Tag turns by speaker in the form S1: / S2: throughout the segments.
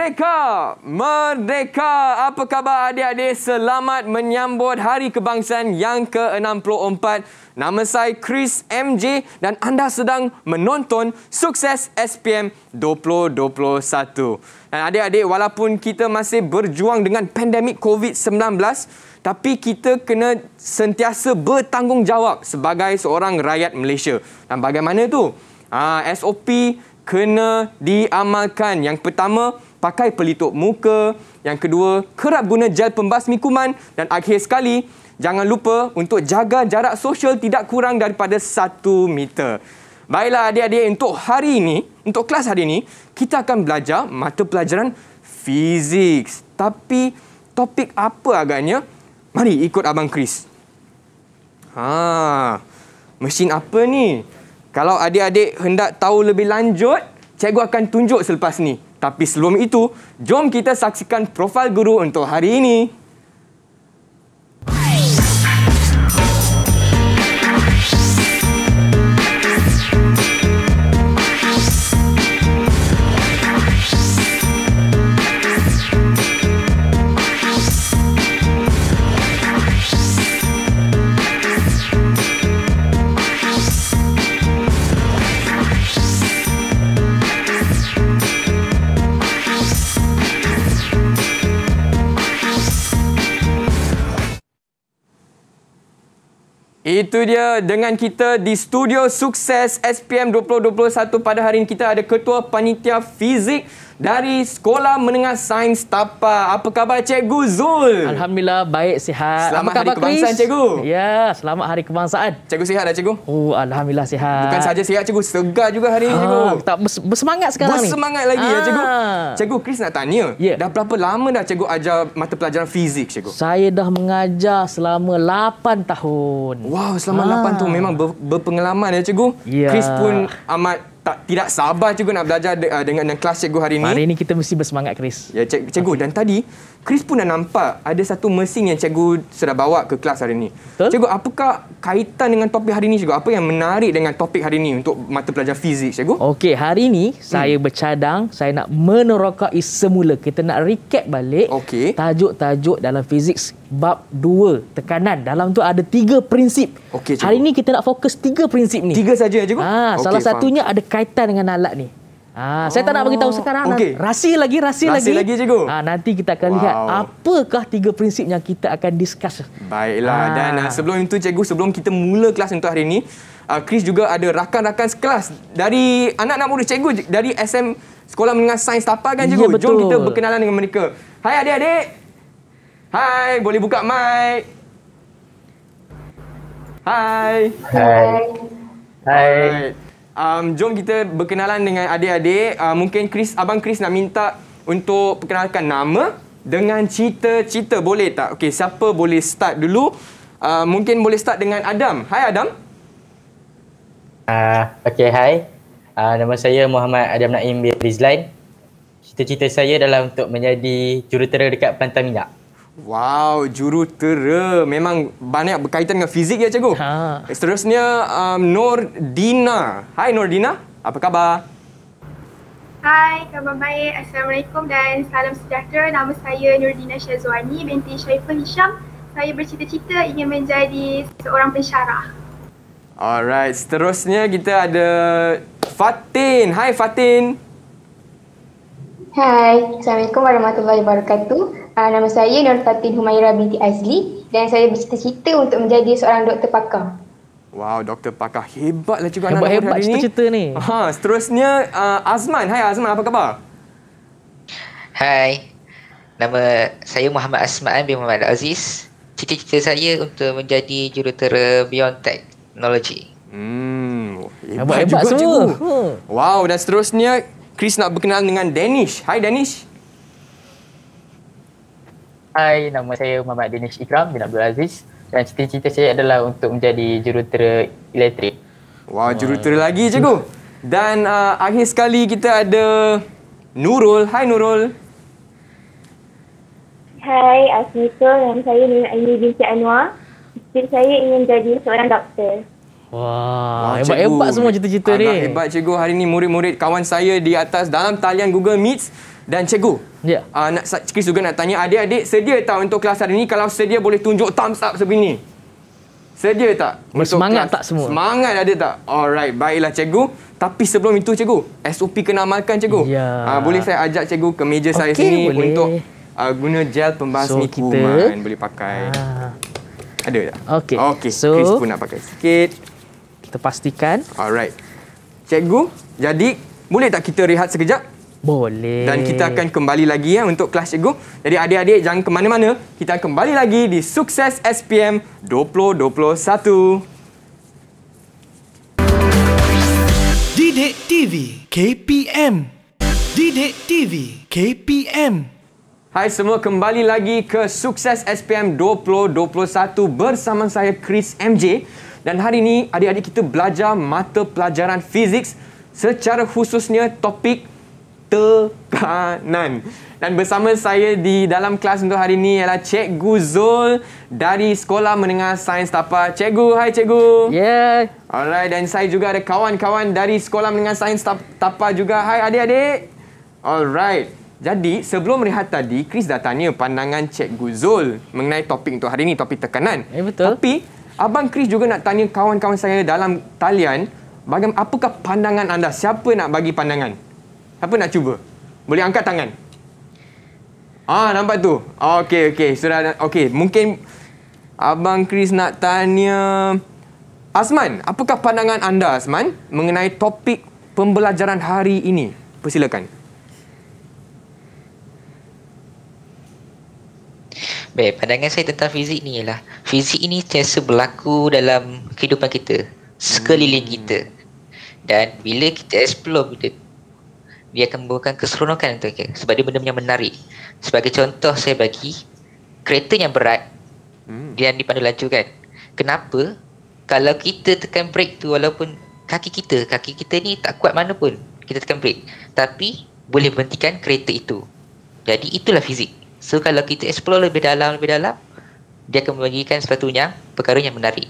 S1: Merdeka! Merdeka! Apa khabar adik-adik? Selamat menyambut Hari Kebangsaan yang ke-64. Nama saya Chris MJ dan anda sedang menonton Sukses SPM 2021. Dan adik-adik, walaupun kita masih berjuang dengan pandemik COVID-19, tapi kita kena sentiasa bertanggungjawab sebagai seorang rakyat Malaysia. Dan bagaimana tu? Ha, ah, SOP kena diamalkan. Yang pertama, pakai pelitup muka. Yang kedua, kerap guna gel pembasmi kuman. Dan akhir sekali, jangan lupa untuk jaga jarak sosial tidak kurang daripada satu meter. Baiklah adik-adik, untuk hari ini, untuk kelas hari ini, kita akan belajar mata pelajaran fizik. Tapi topik apa agaknya? Mari ikut Abang Chris. Ha, mesin apa ni? Kalau adik-adik hendak tahu lebih lanjut, cikgu akan tunjuk selepas ni. Tapi sebelum itu, jom kita saksikan profil guru untuk hari ini. itu dia dengan kita di studio sukses SPM 2021 pada hari ini kita ada ketua panitia fizik dari Sekolah Menengah Sains Tapa. Apa khabar Cikgu Zul? Alhamdulillah, baik, sihat. Selamat Hari Kebangsaan, Chris? Cikgu. Ya, selamat Hari Kebangsaan. Cikgu sihat dah, Cikgu? Oh, Alhamdulillah, sihat. Bukan saja sihat, Cikgu. Segar juga hari ini, ha, Cikgu. Tak bersemangat sekarang bersemangat ni. Bersemangat lagi, ha. ya, ah. Cikgu. Cikgu, Chris nak tanya. Yeah. Dah berapa lama dah Cikgu ajar mata pelajaran fizik, Cikgu?
S2: Saya dah mengajar selama 8 tahun. Wow, selama ha. 8 tu memang
S1: ber berpengalaman, ya, Cikgu. Yeah. Chris pun amat tak tidak sabar juga nak belajar de, uh, dengan dengan kelas cikgu hari ini. Hari ini kita mesti bersemangat Chris. Ya cik, cikgu okay. dan tadi Chris pun dah nampak ada satu mesin yang cikgu sudah bawa ke kelas hari ini. Betul? Cikgu, apakah kaitan dengan topik hari ini cikgu? Apa yang menarik dengan topik hari ini untuk mata pelajar fizik cikgu? Okey, hari ini hmm.
S2: saya bercadang, saya nak menerokai semula. Kita nak recap balik okay. tajuk-tajuk dalam fizik bab dua tekanan. Dalam tu ada tiga prinsip. Okey, Hari ini kita nak fokus tiga prinsip ni. Tiga sahaja ya cikgu? Ah, ha, okay, salah satunya ada kaitan dengan alat ni. Ha, oh. saya tak nak bagi tahu sekarang. Okay. Rasi lagi, rasi, lagi. Rasi lagi cikgu. Ha, nanti kita akan wow. lihat apakah tiga prinsip yang kita akan discuss.
S1: Baiklah ha. dan ah, sebelum itu cikgu, sebelum kita mula kelas untuk hari ini, Chris juga ada rakan-rakan sekelas dari anak-anak murid cikgu dari SM Sekolah Menengah Sains Tapa kan cikgu. Ya, Jom kita berkenalan dengan mereka. Hai adik-adik. Hai, boleh buka mic. Hai. Hai. Hai. Hai um, jom kita berkenalan dengan adik-adik. Uh, mungkin Chris, Abang Chris nak minta untuk perkenalkan nama dengan cita-cita. Boleh tak? Okey, siapa boleh start dulu? Uh, mungkin boleh start dengan Adam. Hai Adam.
S3: Uh, Okey, hai. Uh, nama saya Muhammad Adam Naim bin Rizlan. Cita-cita saya adalah untuk menjadi jurutera dekat Pantai Minyak.
S1: Wow, jurutera. Memang banyak berkaitan dengan fizik ya, cikgu. Ha. Seterusnya, um, Nordina. Hai, Dina. Apa khabar?
S4: Hai, khabar baik. Assalamualaikum dan salam sejahtera. Nama saya Nur Dina Syazwani binti Syaiful Hisham. Saya bercita-cita ingin menjadi seorang pensyarah.
S1: Alright, seterusnya kita ada Fatin. Hai Fatin.
S4: Hai, Assalamualaikum warahmatullahi wabarakatuh. Uh, nama saya Nur Fatin Humaira binti Azli dan saya bercita-cita untuk menjadi seorang doktor pakar.
S1: Wow, doktor pakar hebatlah cikgu Hebat, Anak hebat hari ini. Hebat cerita ni. Ha,
S5: seterusnya uh, Azman. Hai Azman, apa khabar? Hai. Nama saya Muhammad Azman bin Muhammad Aziz. Cita-cita saya untuk menjadi jurutera Beyond Technology. Hmm, hebat, hebat juga hebat Semua.
S1: Hmm. Wow, dan seterusnya Chris nak berkenalan dengan Danish. Hai Danish.
S3: Hai, nama saya Muhammad Danish Ikram bin Abdul Aziz dan cita-cita saya
S1: adalah untuk menjadi jurutera elektrik. Wah, wow, jurutera wow. lagi cikgu. Dan uh, akhir sekali kita ada Nurul. Hai Nurul.
S6: Hai, Assalamualaikum. Nama saya Nurul Aini binti Anwar. Cita saya ingin jadi seorang doktor.
S1: Wah, Wah, hebat-hebat semua cerita-cerita ni. Anak hebat cikgu. Hari ni murid-murid kawan saya di atas dalam talian Google Meets. Dan cikgu, yeah. Ya. uh, nak, Chris juga nak tanya adik-adik sedia tak untuk kelas hari ni? Kalau sedia boleh tunjuk thumbs up sebegini. Sedia tak? Semangat tak semua? Semangat ada tak? Alright, baiklah cikgu. Tapi sebelum itu cikgu, SOP kena amalkan cikgu. Yeah. Ya. Uh, boleh saya ajak cikgu ke meja okay, saya sini boleh. untuk uh, guna gel pembas so, ni kuman. Kita... Boleh pakai. Ah. Ada tak? Okay. okay. So, Chris pun nak pakai sikit kita pastikan. Alright. Cikgu, jadi boleh tak kita rehat sekejap? Boleh. Dan kita akan kembali lagi ya untuk kelas cikgu. Jadi adik-adik jangan ke mana-mana. Kita kembali lagi di Sukses SPM 2021. Didik TV KPM Didik TV KPM Hai semua kembali lagi ke Sukses SPM 2021 bersama saya Chris MJ dan hari ini adik-adik kita belajar mata pelajaran fizik secara khususnya topik tekanan. Dan bersama saya di dalam kelas untuk hari ini ialah Cikgu Zul dari Sekolah Menengah Sains Tapak. Cikgu, hai Cikgu. Yeah. Alright, dan saya juga ada kawan-kawan dari Sekolah Menengah Sains Tapak juga. Hai adik-adik. Alright. Jadi, sebelum rehat tadi, Chris dah tanya pandangan Cikgu Zul mengenai topik untuk hari ini, topik tekanan. Eh, betul. Tapi, Abang Chris juga nak tanya kawan-kawan saya dalam talian, bagaimana apakah pandangan anda? Siapa nak bagi pandangan? Siapa nak cuba? Boleh angkat tangan. Ah, nampak tu. Okey, okey. Sudah okey. Mungkin Abang Chris nak tanya Asman, apakah pandangan anda Asman mengenai topik
S5: pembelajaran hari ini? Persilakan. Baik, pandangan saya tentang fizik ni ialah Fizik ini biasa berlaku dalam kehidupan kita Sekeliling hmm. kita Dan bila kita explore benda Dia akan membawakan keseronokan untuk kita Sebab dia benda-benda yang menarik Sebagai contoh saya bagi Kereta yang berat hmm. Dia yang dipandu laju kan Kenapa Kalau kita tekan brake tu walaupun Kaki kita, kaki kita ni tak kuat mana pun Kita tekan brake Tapi boleh berhentikan kereta itu Jadi itulah fizik So kalau kita explore lebih dalam lebih dalam dia akan memberikan sesuatu yang perkara yang menarik.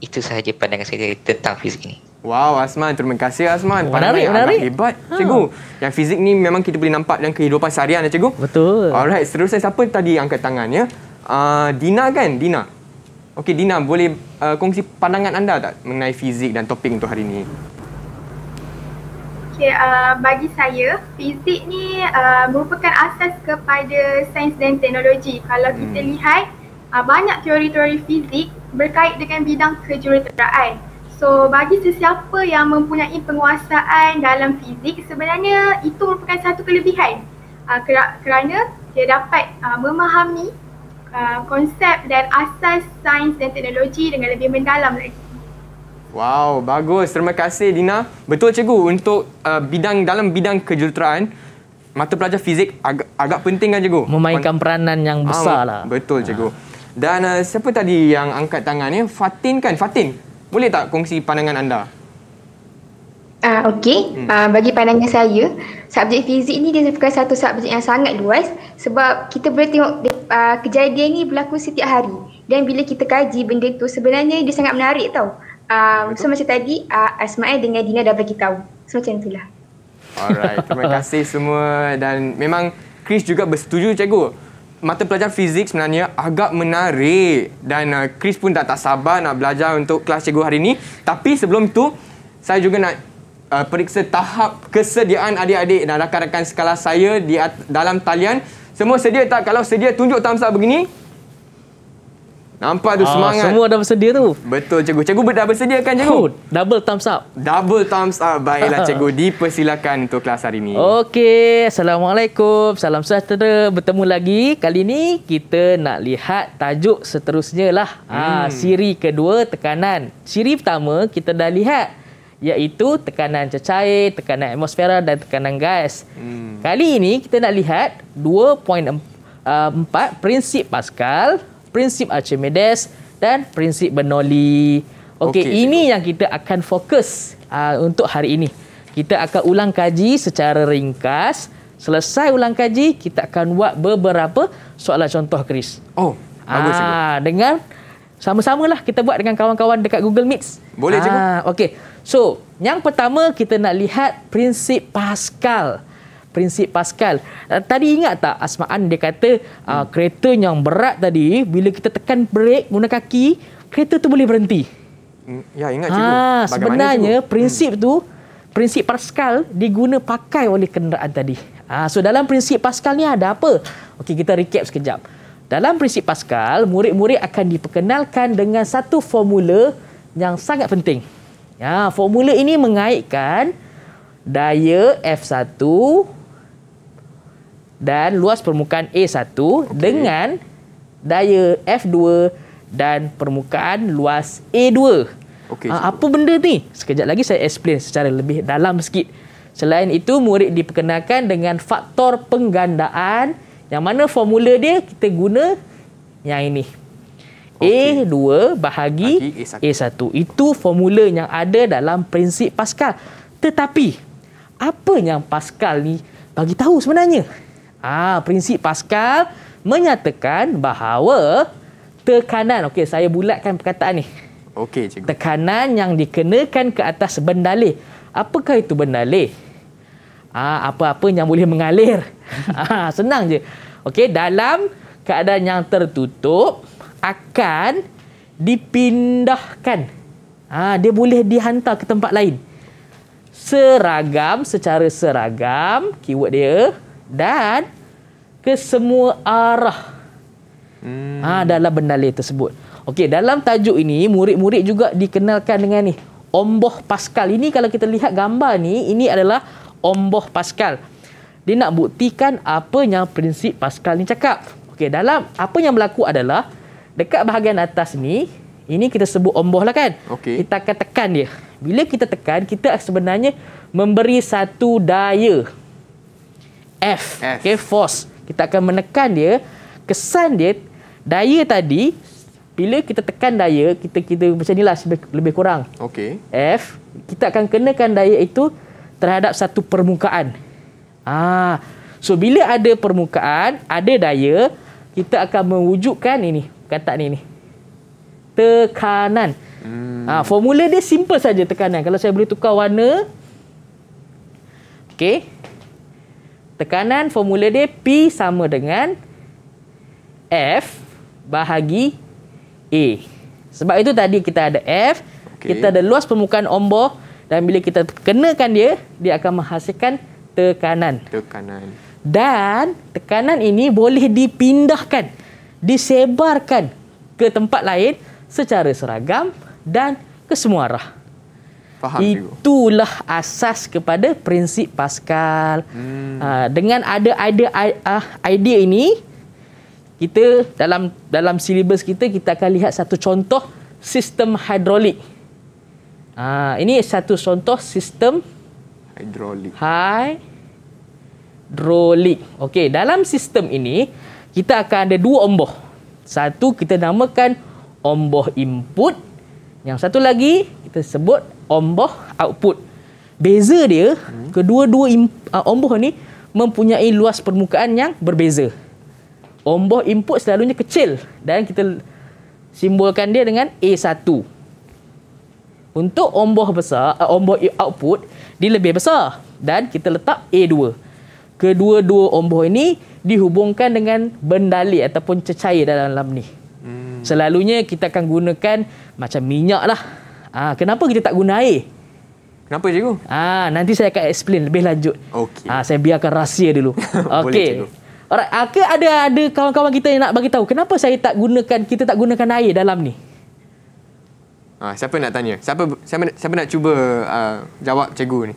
S5: Itu sahaja pandangan saya tentang fizik ini.
S1: Wow Azman, terima kasih Azman. Oh, menarik, menarik. Hebat, ha. cikgu. Yang fizik ni memang kita boleh nampak dalam kehidupan seharian ya, cikgu. Betul. Alright, seterusnya siapa tadi angkat tangan ya? Uh, Dina kan, Dina. Okey, Dina boleh uh, kongsi pandangan anda tak mengenai fizik dan topik untuk hari ini?
S4: Okay, uh, bagi saya, fizik ni uh, merupakan asas kepada sains dan teknologi. Kalau hmm. kita lihat, uh, banyak teori-teori fizik berkait dengan bidang kejuruteraan. So, bagi sesiapa yang mempunyai penguasaan dalam fizik, sebenarnya itu merupakan satu kelebihan. Uh, ker- kerana dia dapat uh, memahami uh, konsep dan asas sains dan teknologi dengan lebih mendalam lagi.
S1: Wow, bagus. Terima kasih Dina. Betul cikgu untuk uh, bidang dalam bidang kejuruteraan mata pelajar fizik ag agak penting kan cikgu? Memainkan Pan peranan yang ah, besar ah, lah. Betul ah. cikgu. Dan uh, siapa tadi yang angkat tangan ni? Fatin kan? Fatin, boleh tak kongsi pandangan anda?
S4: Uh, Okey, hmm. uh, bagi pandangan saya, subjek fizik ni dia merupakan satu subjek yang sangat luas sebab kita boleh tengok uh, kejadian ni berlaku setiap hari. Dan bila kita kaji benda tu sebenarnya dia sangat menarik tau. Um, so macam tadi uh, Asmael dengan Dina dah bagi tahu. So macam
S5: itulah.
S1: Alright, terima kasih semua dan memang Chris juga bersetuju cikgu. Mata pelajaran fizik sebenarnya agak menarik dan uh, Chris pun dah tak sabar nak belajar untuk kelas cikgu hari ini. Tapi sebelum tu saya juga nak uh, periksa tahap kesediaan adik-adik dan rakan-rakan sekolah saya di dalam talian. Semua sedia tak? Kalau sedia tunjuk thumbs up begini. Nampak tu ah, semangat. Semua dah bersedia tu. Betul cikgu. Cikgu dah bersedia kan cikgu? Oh, double thumbs up. Double thumbs up. Baiklah cikgu. Dipersilakan untuk kelas hari ini.
S2: Okey. Assalamualaikum. Salam sejahtera. Bertemu lagi. Kali ini kita nak lihat tajuk seterusnya lah. Ah, hmm. Ah, siri kedua tekanan. Siri pertama kita dah lihat. Iaitu tekanan cecair, tekanan atmosfera dan tekanan gas. Hmm. Kali ini kita nak lihat 2.4 ah, prinsip Pascal prinsip Archimedes dan prinsip Bernoulli. Okey, okay, ini betul. yang kita akan fokus uh, untuk hari ini. Kita akan ulang kaji secara ringkas. Selesai ulang kaji, kita akan buat beberapa soalan contoh, Chris. Oh, bagus. Aa, ah, dengan sama sama lah kita buat dengan kawan-kawan dekat Google Meet. Boleh, cikgu. Ah, okey. So, yang pertama kita nak lihat prinsip Pascal prinsip Pascal. Uh, tadi ingat tak Asmaan dia kata uh, hmm. kereta yang berat tadi bila kita tekan brek guna kaki, kereta tu boleh berhenti.
S1: Hmm, ya, ingat cikgu. Ha, sebenarnya cikgu? Hmm.
S2: prinsip hmm. tu prinsip Pascal diguna pakai oleh kenderaan tadi. Ha, so dalam prinsip Pascal ni ada apa? Okey, kita recap sekejap. Dalam prinsip Pascal, murid-murid akan diperkenalkan dengan satu formula yang sangat penting. Ya, formula ini mengaitkan daya F1 dan luas permukaan A1 okay. dengan daya F2 dan permukaan luas A2. Okay, uh, ah, apa benda ni? Sekejap lagi saya explain secara lebih dalam sikit. Selain itu, murid diperkenalkan dengan faktor penggandaan yang mana formula dia kita guna yang ini. Okay. A2 bahagi, bahagi A1. A1. Itu formula yang ada dalam prinsip Pascal. Tetapi, apa yang Pascal ni bagi tahu sebenarnya? Ah prinsip Pascal menyatakan bahawa tekanan. Okey, saya bulatkan perkataan ni. Okey, cikgu. Tekanan yang dikenakan ke atas bendalih. Apakah itu bendalih? ah apa-apa yang boleh mengalir. ha, senang je. Okey, dalam keadaan yang tertutup akan dipindahkan. ah dia boleh dihantar ke tempat lain. Seragam secara seragam, keyword dia dan ke semua arah hmm. ha, dalam bendalir tersebut. Okey, dalam tajuk ini, murid-murid juga dikenalkan dengan ni, omboh Pascal Ini kalau kita lihat gambar ni, ini adalah omboh Pascal. Dia nak buktikan apa yang prinsip Pascal ni cakap. Okey, dalam apa yang berlaku adalah, dekat bahagian atas ni, ini kita sebut omboh lah kan? Okey. Kita akan tekan dia. Bila kita tekan, kita sebenarnya memberi satu daya. F, F. Okay, force. Kita akan menekan dia. Kesan dia, daya tadi, bila kita tekan daya, kita kita macam inilah lebih, lebih kurang. Okay. F, kita akan kenakan daya itu terhadap satu permukaan. Ah, So, bila ada permukaan, ada daya, kita akan mewujudkan ini, kata ni ni. Tekanan. Hmm. Ah, formula dia simple saja tekanan. Kalau saya boleh tukar warna, okay, tekanan formula dia P sama dengan F bahagi A. Sebab itu tadi kita ada F, okay. kita ada luas permukaan ombo dan bila kita kenakan dia, dia akan menghasilkan tekanan. Tekanan. Dan tekanan ini boleh dipindahkan, disebarkan ke tempat lain secara seragam dan ke semua Faham Itulah cikgu. asas kepada prinsip Pascal. Hmm. Ha, dengan ada ada ah, idea ini, kita dalam dalam silibus kita kita akan lihat satu contoh sistem hidrolik. Ha, ini satu contoh sistem hidrolik. Hai hidrolik. Okey, dalam sistem ini kita akan ada dua omboh. Satu kita namakan omboh input, yang satu lagi kita sebut omboh output beza dia hmm. kedua-dua uh, ah, omboh ni mempunyai luas permukaan yang berbeza omboh input selalunya kecil dan kita simbolkan dia dengan A1 untuk omboh besar uh, ah, omboh output dia lebih besar dan kita letak A2 kedua-dua omboh ini dihubungkan dengan bendali ataupun cecair dalam, dalam ni hmm. selalunya kita akan gunakan macam minyak lah Ah, kenapa kita tak guna air? Kenapa cikgu? Ah, nanti saya akan explain lebih lanjut. Okay. Ah, saya biarkan rahsia dulu. Okey. Alright, ah, ke ada ada kawan-kawan kita yang nak bagi tahu kenapa saya tak gunakan kita tak gunakan air dalam ni?
S1: Ah, siapa nak tanya? Siapa siapa, siapa nak cuba uh, jawab cikgu ni?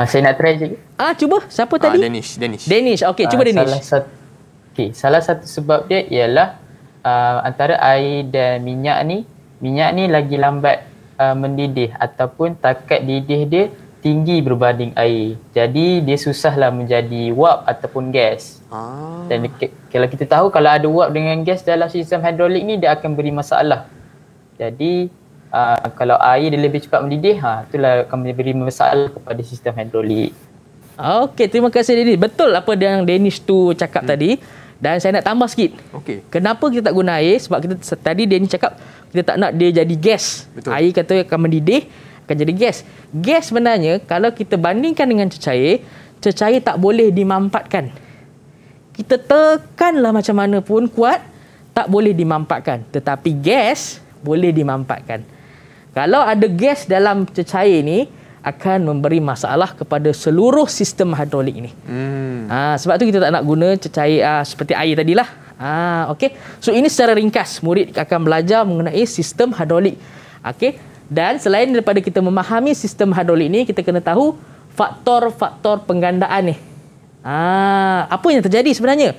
S2: Ah, saya nak try cikgu. Ah, cuba. Siapa tadi? Ah, Danish, Danish. Danish. Okey, ah, cuba Danish. Salah satu Okay. salah satu sebab dia ialah uh, antara air dan minyak ni
S3: minyak ni lagi lambat uh, mendidih ataupun takat didih dia tinggi berbanding air. Jadi dia susahlah menjadi wap ataupun gas. Ah. Dan kalau kita tahu kalau ada wap dengan gas dalam sistem hidrolik ni dia akan beri masalah.
S2: Jadi uh, kalau air dia lebih cepat mendidih, ha, itulah akan beri masalah kepada sistem hidrolik. Ah, okey, terima kasih Denis. Betul apa yang Denis tu cakap hmm. tadi. Dan saya nak tambah sikit. Okey. Kenapa kita tak guna air? Sebab kita tadi dia ni cakap kita tak nak dia jadi gas. Betul. Air kata akan mendidih, akan jadi gas. Gas sebenarnya kalau kita bandingkan dengan cecair, cecair tak boleh dimampatkan. Kita tekanlah macam mana pun kuat, tak boleh dimampatkan. Tetapi gas boleh dimampatkan. Kalau ada gas dalam cecair ni, akan memberi masalah kepada seluruh sistem hidrolik ini. Hmm. Ha, sebab tu kita tak nak guna cecair uh, seperti air tadi lah. ha, okey. So ini secara ringkas murid akan belajar mengenai sistem hidrolik. Okay. Dan selain daripada kita memahami sistem hidrolik ini, kita kena tahu faktor-faktor penggandaan ni. Ha, apa yang terjadi sebenarnya?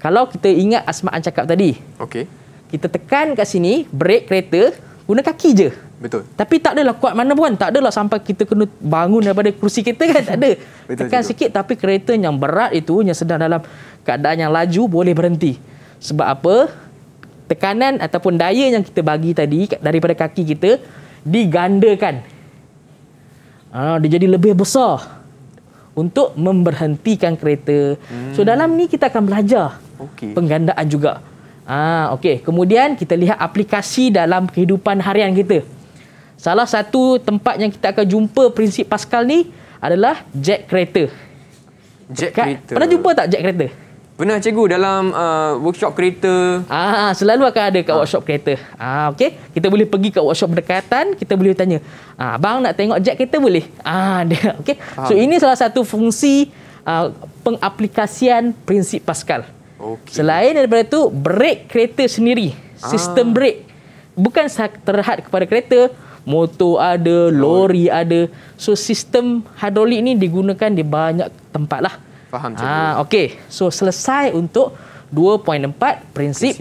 S2: Kalau kita ingat Asmaan cakap tadi. Okey. Kita tekan kat sini brake kereta guna kaki je. Betul. Tapi tak adalah kuat mana pun. Tak adalah sampai kita kena bangun daripada kerusi kita kan. Tak ada. Betul Tekan sikit tapi kereta yang berat itu yang sedang dalam keadaan yang laju boleh berhenti. Sebab apa? Tekanan ataupun daya yang kita bagi tadi daripada kaki kita digandakan. Ha, dia jadi lebih besar untuk memberhentikan kereta. Hmm. So dalam ni kita akan belajar okay. penggandaan juga. Ah, ha, okey. Kemudian kita lihat aplikasi dalam kehidupan harian kita. Salah satu tempat yang kita akan jumpa prinsip Pascal ni adalah jack crater.
S1: Jack Dekat, crater. Pernah jumpa tak jack crater? Pernah cikgu dalam uh, workshop kereta. Ah selalu akan ada kat ah. workshop kereta. Ah okey, kita
S2: boleh pergi kat workshop berdekatan, kita boleh tanya. Ah bang nak tengok jet kereta boleh? Ah ada. Okey. Ah. ini salah satu fungsi uh, pengaplikasian prinsip Pascal. Okey. Selain daripada tu brake kereta sendiri, ah. sistem brake bukan terhad kepada kereta, motor ada, lori oh. ada. So sistem hidrolik ni digunakan di banyak tempat lah. Faham ah, cikgu. Ah, okay. So selesai untuk 2.4 prinsip, prinsip.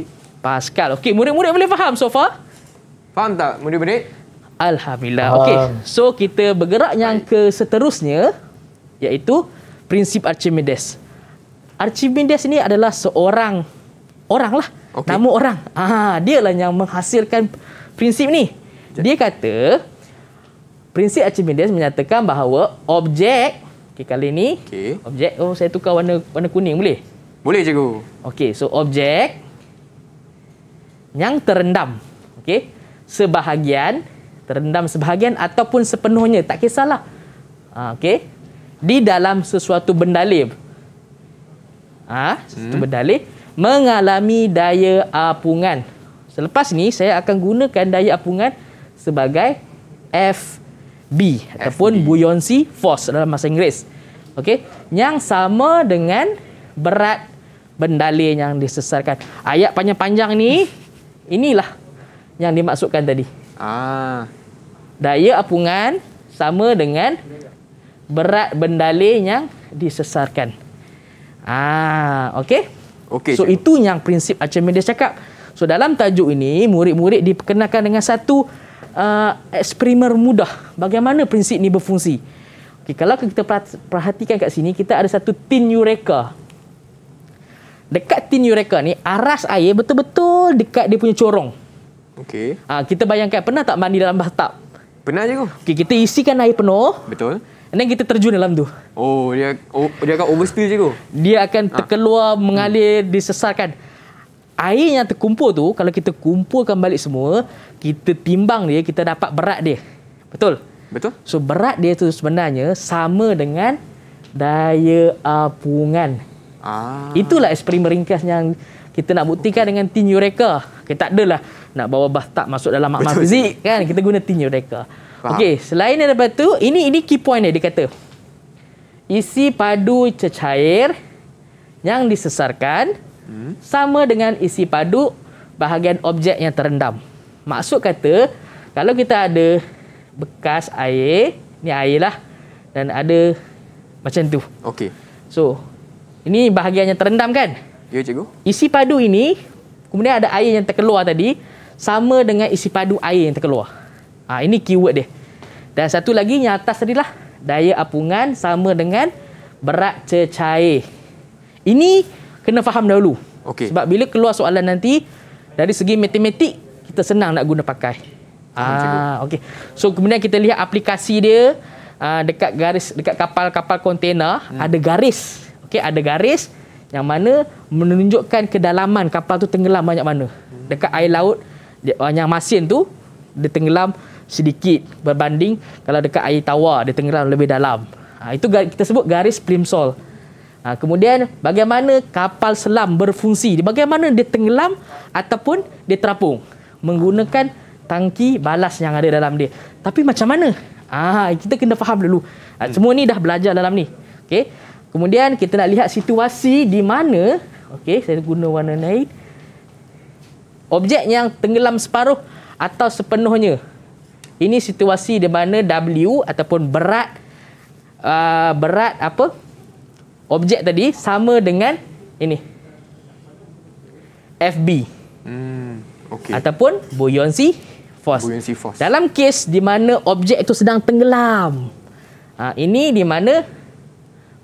S2: Pascal. Okay, murid-murid boleh faham so far? Faham tak murid-murid? Alhamdulillah. Faham. Okay, so kita bergerak yang ke seterusnya iaitu prinsip Archimedes. Archimedes ni adalah seorang orang lah. Okay. Nama orang. Ah, dia lah yang menghasilkan prinsip ni. Dia kata prinsip Archimedes menyatakan bahawa objek okey kali ni okay. objek oh saya tukar warna warna kuning boleh? Boleh cikgu. Okey, so objek yang terendam. Okey. Sebahagian terendam sebahagian ataupun sepenuhnya tak kisahlah. Ah okey. Di dalam sesuatu bendalir. Ah, ha, sesuatu hmm. bendalir mengalami daya apungan. Selepas ni saya akan gunakan daya apungan sebagai FB ataupun buoyancy force dalam bahasa Inggeris. Okey, yang sama dengan berat bendali yang disesarkan. Ayat panjang-panjang ni inilah yang dimaksudkan tadi. Ah. Daya apungan sama dengan berat bendali yang disesarkan. Ah, okey. Okey. So itu yang prinsip Archimedes cakap. So dalam tajuk ini murid-murid diperkenalkan dengan satu uh, eksperimen mudah bagaimana prinsip ini berfungsi. Okay, kalau kita perhatikan kat sini, kita ada satu tin eureka. Dekat tin eureka ni, aras air betul-betul dekat dia punya corong. Okay. Ha, ah, kita bayangkan, pernah tak mandi dalam bathtub? Pernah je kau. Okay, kita isikan air penuh. Betul. And then kita terjun dalam tu. Oh, dia oh, dia akan overspill je kau. Dia akan ha. terkeluar, mengalir, hmm. disesarkan air yang terkumpul tu kalau kita kumpulkan balik semua kita timbang dia kita dapat berat dia betul betul so berat dia tu sebenarnya sama dengan daya apungan uh, ah itulah eksperimen ringkas yang kita nak buktikan okay. dengan tin eureka okay, tak adalah nak bawa bathtub masuk dalam makmal fizik kan kita guna tin eureka okey selain daripada tu ini ini key point dia dia kata isi padu cecair yang disesarkan sama dengan isi padu bahagian objek yang terendam. Maksud kata, kalau kita ada bekas air, ni air lah, dan ada macam tu. Okey. So, ini bahagian yang terendam kan? Ya, cikgu. Isi padu ini, kemudian ada air yang terkeluar tadi, sama dengan isi padu air yang terkeluar. Ha, ini keyword dia. Dan satu lagi yang atas tadi lah, daya apungan sama dengan berat cecair. Ini kena faham dahulu. Okay. Sebab bila keluar soalan nanti dari segi matematik kita senang nak guna pakai. Ah, ah okey. So kemudian kita lihat aplikasi dia ah, dekat garis dekat kapal-kapal kontena hmm. ada garis. Okey, ada garis yang mana menunjukkan kedalaman kapal tu tenggelam banyak mana. Hmm. Dekat air laut ah, yang masin tu dia tenggelam sedikit berbanding kalau dekat air tawar dia tenggelam lebih dalam. Ah, itu kita sebut garis plimsoll. Hmm. Ha, kemudian bagaimana kapal selam berfungsi? Bagaimana dia tenggelam ataupun dia terapung menggunakan tangki balas yang ada dalam dia. Tapi macam mana? Ah, kita kena faham dulu. Ha, hmm. semua ni dah belajar dalam ni. Okey. Kemudian kita nak lihat situasi di mana okey, saya guna warna lain. Objek yang tenggelam separuh atau sepenuhnya. Ini situasi di mana W ataupun berat uh, berat apa? objek tadi sama dengan ini. FB. Hmm, okay. Ataupun buoyancy force. buoyancy force. Dalam kes di mana objek itu sedang tenggelam. Ha, ini di mana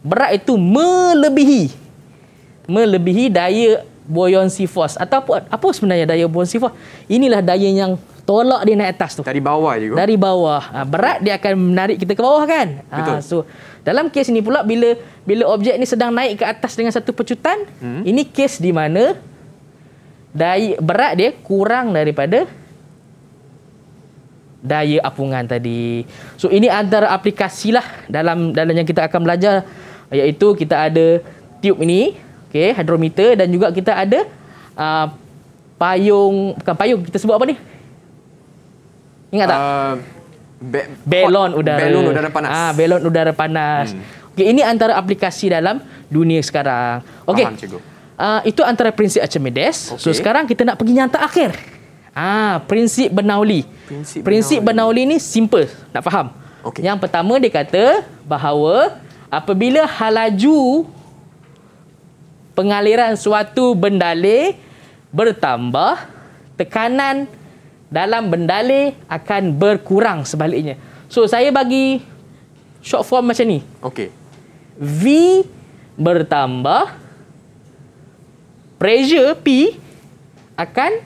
S2: berat itu melebihi. Melebihi daya buoyancy force. Ataupun apa sebenarnya daya buoyancy force? Inilah daya yang tolak dia naik atas tu. Dari bawah juga. Dari bawah. Ha, berat dia akan menarik kita ke bawah kan? Ha, Betul. so, dalam kes ini pula bila bila objek ni sedang naik ke atas dengan satu pecutan, hmm. ini kes di mana daya berat dia kurang daripada daya apungan tadi. So ini antara aplikasi lah dalam dalam yang kita akan belajar iaitu kita ada tube ini, okey, hidrometer dan juga kita ada uh, payung bukan payung kita sebut apa ni? Ingat tak? Uh, be, belon udara. Belon udara panas. Ah, belon udara panas. Hmm. Okay, ini antara aplikasi dalam dunia sekarang. Okey. Uh, itu antara prinsip Archimedes. Okay. So sekarang kita nak pergi nyata akhir. Ah, prinsip Bernoulli. Prinsip, prinsip Bernoulli. Bernoulli ni simple, nak faham. Okay. Yang pertama dia kata bahawa apabila halaju pengaliran suatu benda bertambah tekanan dalam bendali akan berkurang sebaliknya. So saya bagi short form macam ni. Okey. V bertambah pressure P akan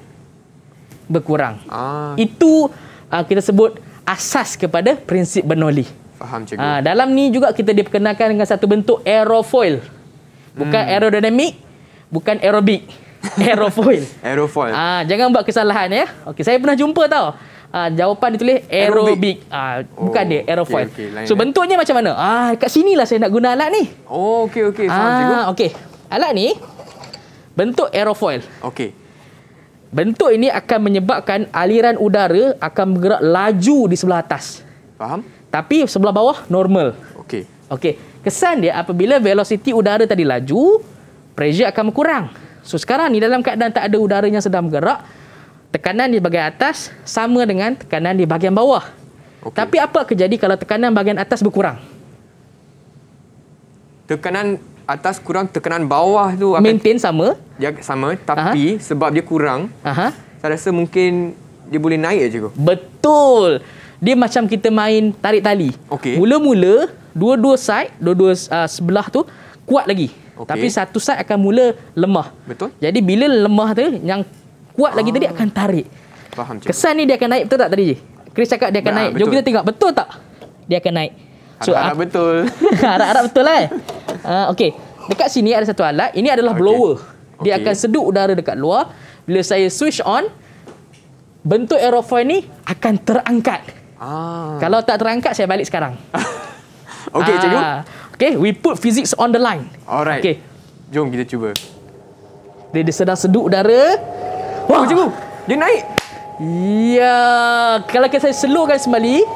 S2: berkurang. Ah. Itu uh, kita sebut asas kepada prinsip Bernoulli. Faham cikgu. Uh, dalam ni juga kita diperkenalkan dengan satu bentuk aerofoil. Bukan hmm. aerodinamik, bukan aerobik. aerofoil. aerofoil. Ah, jangan buat kesalahan ya. Okey, saya pernah jumpa tau. Ah, jawapan ditulis aerobic. Ah, bukan oh, dia aerofoil. Okay, okay. So bentuknya macam mana? Ah, kat sinilah saya nak guna alat ni. Oh, okey okey. Ah, okay. Alat ni bentuk aerofoil. Okey. Bentuk ini akan menyebabkan aliran udara akan bergerak laju di sebelah atas. Faham? Tapi sebelah bawah normal. Okey. Okey. Kesan dia apabila velocity udara tadi laju, pressure akan berkurang. So sekarang ni dalam keadaan tak ada udara yang sedang bergerak, tekanan di bahagian atas sama dengan tekanan di bahagian bawah. Okay. Tapi apa akan jadi kalau tekanan bahagian atas berkurang?
S1: Tekanan atas kurang, tekanan bawah tu akan maintain sama. Ya sama, tapi Aha. sebab dia kurang. Aha. Saya rasa mungkin dia boleh naik aja tu. Betul. Dia macam kita main tarik tali. Okay. Mula-mula dua-dua
S2: side, dua-dua uh, sebelah tu kuat lagi okay. tapi satu side akan mula lemah betul jadi bila lemah tu yang kuat ah. lagi tadi ah. akan tarik faham cik. kesan ni dia akan naik betul tak tadi je Chris cakap dia akan nah, naik betul. jom kita tengok betul tak dia akan naik
S1: so, harap, harap betul
S2: harap-harap betul lah kan? uh, okey dekat sini ada satu alat ini adalah blower dia okay. akan sedut udara dekat luar bila saya switch on bentuk aerofoil ni akan terangkat ah. kalau tak terangkat saya balik sekarang Okay, uh. cikgu ah. Okay, we put physics on the line.
S1: Alright. Okay. Jom kita cuba.
S2: Dia, dia sedang seduk udara. Wah, oh, cikgu. Dia naik. Ya. Kalau kita slowkan sembali.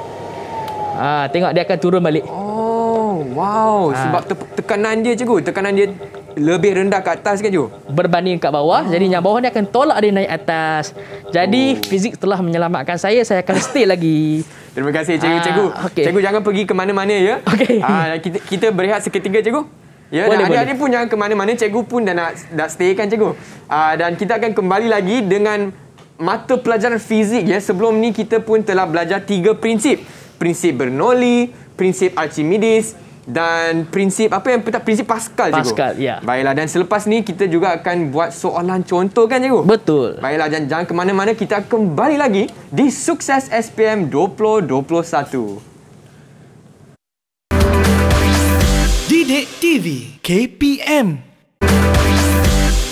S1: Ah, tengok dia akan turun balik. Oh, wow. Ha. Sebab te- tekanan dia, cikgu. Tekanan dia lebih rendah kat atas kan Ju? Berbanding
S2: kat bawah. Ah. Jadi yang bawah ni akan tolak dia naik atas. Jadi oh. fizik telah menyelamatkan saya.
S1: Saya akan stay lagi. Terima kasih cikgu. Ah, cikgu. Okay. cikgu jangan pergi ke mana-mana ya. Okay. Ah, kita, kita berehat seketika cikgu.
S3: Ya, Adik-adik
S1: pun jangan ke mana-mana. Cikgu pun dah nak dah stay kan cikgu. Ah, dan kita akan kembali lagi dengan mata pelajaran fizik. ya. Sebelum ni kita pun telah belajar tiga prinsip. Prinsip Bernoulli, prinsip Archimedes dan prinsip apa yang prinsip Pascal juga. Pascal, ya. Yeah. Baiklah dan selepas ni kita juga akan buat soalan contoh kan cikgu? Betul. Baiklah jangan jangan ke mana-mana kita kembali lagi di Sukses SPM 2021. Didik TV KPM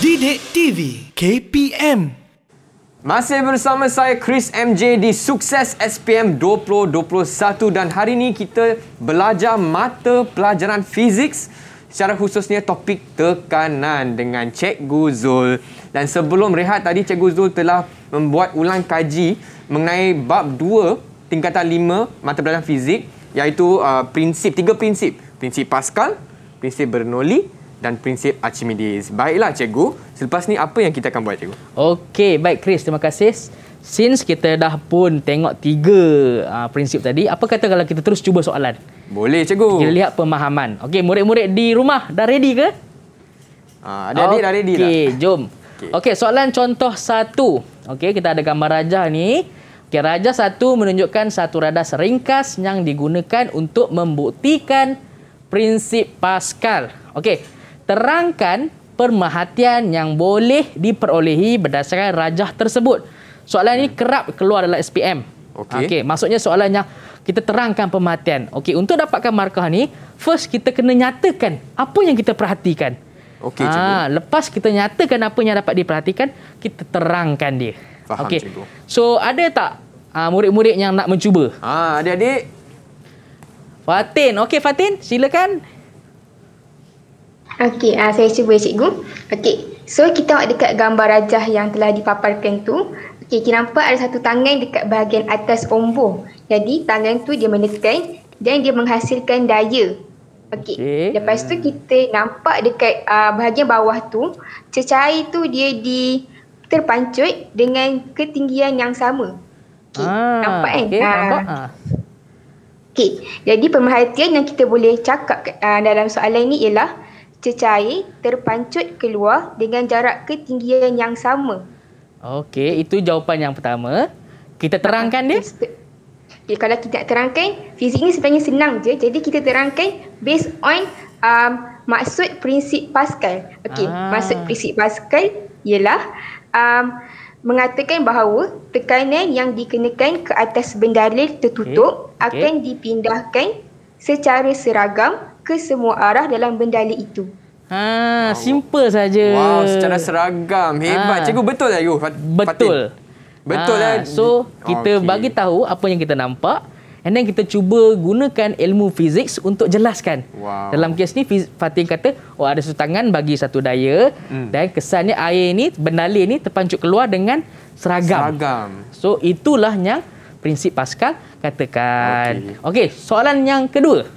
S1: Didik TV KPM masih bersama saya Chris MJ di Sukses SPM 2021 dan hari ini kita belajar mata pelajaran fizik secara khususnya topik tekanan dengan Cikgu Zul. Dan sebelum rehat tadi Cikgu Zul telah membuat ulang kaji mengenai bab 2 tingkatan 5 mata pelajaran fizik iaitu uh, prinsip tiga prinsip. Prinsip Pascal, prinsip Bernoulli dan prinsip Archimedes. Baiklah cikgu, selepas ni apa yang kita akan buat cikgu?
S2: Okey, baik Chris, terima kasih. Since kita dah pun tengok tiga uh, prinsip tadi, apa kata kalau kita terus cuba soalan? Boleh cikgu. Kita lihat pemahaman. Okey, murid-murid di rumah dah ready ke? Ah, ada uh, adik dah ready okay, Okey, jom. Okey, okay, soalan contoh satu. Okey, kita ada gambar raja ni. Okey, raja satu menunjukkan satu radas ringkas yang digunakan untuk membuktikan prinsip Pascal. Okey, terangkan permahatian yang boleh diperolehi berdasarkan rajah tersebut. Soalan hmm. ini kerap keluar dalam SPM. Okey. Okay, maksudnya soalannya kita terangkan permahatian. Okey, untuk dapatkan markah ni, first kita kena nyatakan apa yang kita perhatikan. Okey, ah, cikgu. Ah, lepas kita nyatakan apa yang dapat diperhatikan, kita terangkan dia. Faham, okay. cikgu. So, ada tak ah, murid-murid yang nak mencuba? Ah, adik-adik. Fatin. Okey, Fatin, Silakan.
S4: Okey, uh, saya cuba cikgu. Okey, so kita tengok dekat gambar rajah yang telah dipaparkan tu. Okey, kita nampak ada satu tangan dekat bahagian atas ombur. Jadi tangan tu dia menekan dan dia menghasilkan daya. Okey, okay. lepas tu kita nampak dekat uh, bahagian bawah tu, cecair tu dia di terpancut dengan ketinggian yang sama. Okey, ah, nampak kan? Okay, uh, ah. nampak. Okey, jadi pemerhatian yang kita boleh cakap uh, dalam soalan ini ialah cecair terpancut keluar dengan jarak ketinggian yang sama?
S2: Okey, itu jawapan yang pertama. Kita terangkan dia. Okay,
S4: ya, kalau kita terangkan, fizik ni sebenarnya senang je. Jadi kita terangkan based on um, maksud prinsip Pascal. Okey, ah. maksud prinsip Pascal ialah um, mengatakan bahawa tekanan yang dikenakan ke atas benda lir tertutup okay. Okay. akan dipindahkan secara seragam ke semua arah dalam bendali itu.
S2: Ha, wow. simple saja.
S4: Wow, secara
S1: seragam. Hebat. Ha. Cikgu betul lah, Yuh? Betul. Betul lah. Ha. Eh? So, kita okay.
S2: bagi tahu apa yang kita nampak. And then kita cuba gunakan ilmu fizik untuk jelaskan. Wow. Dalam kes ni Fatin kata, oh ada satu tangan bagi satu daya hmm. dan kesannya air ni, bendali ni terpancut keluar dengan seragam. Seragam. So itulah yang prinsip Pascal katakan. Okey, okay, soalan yang kedua.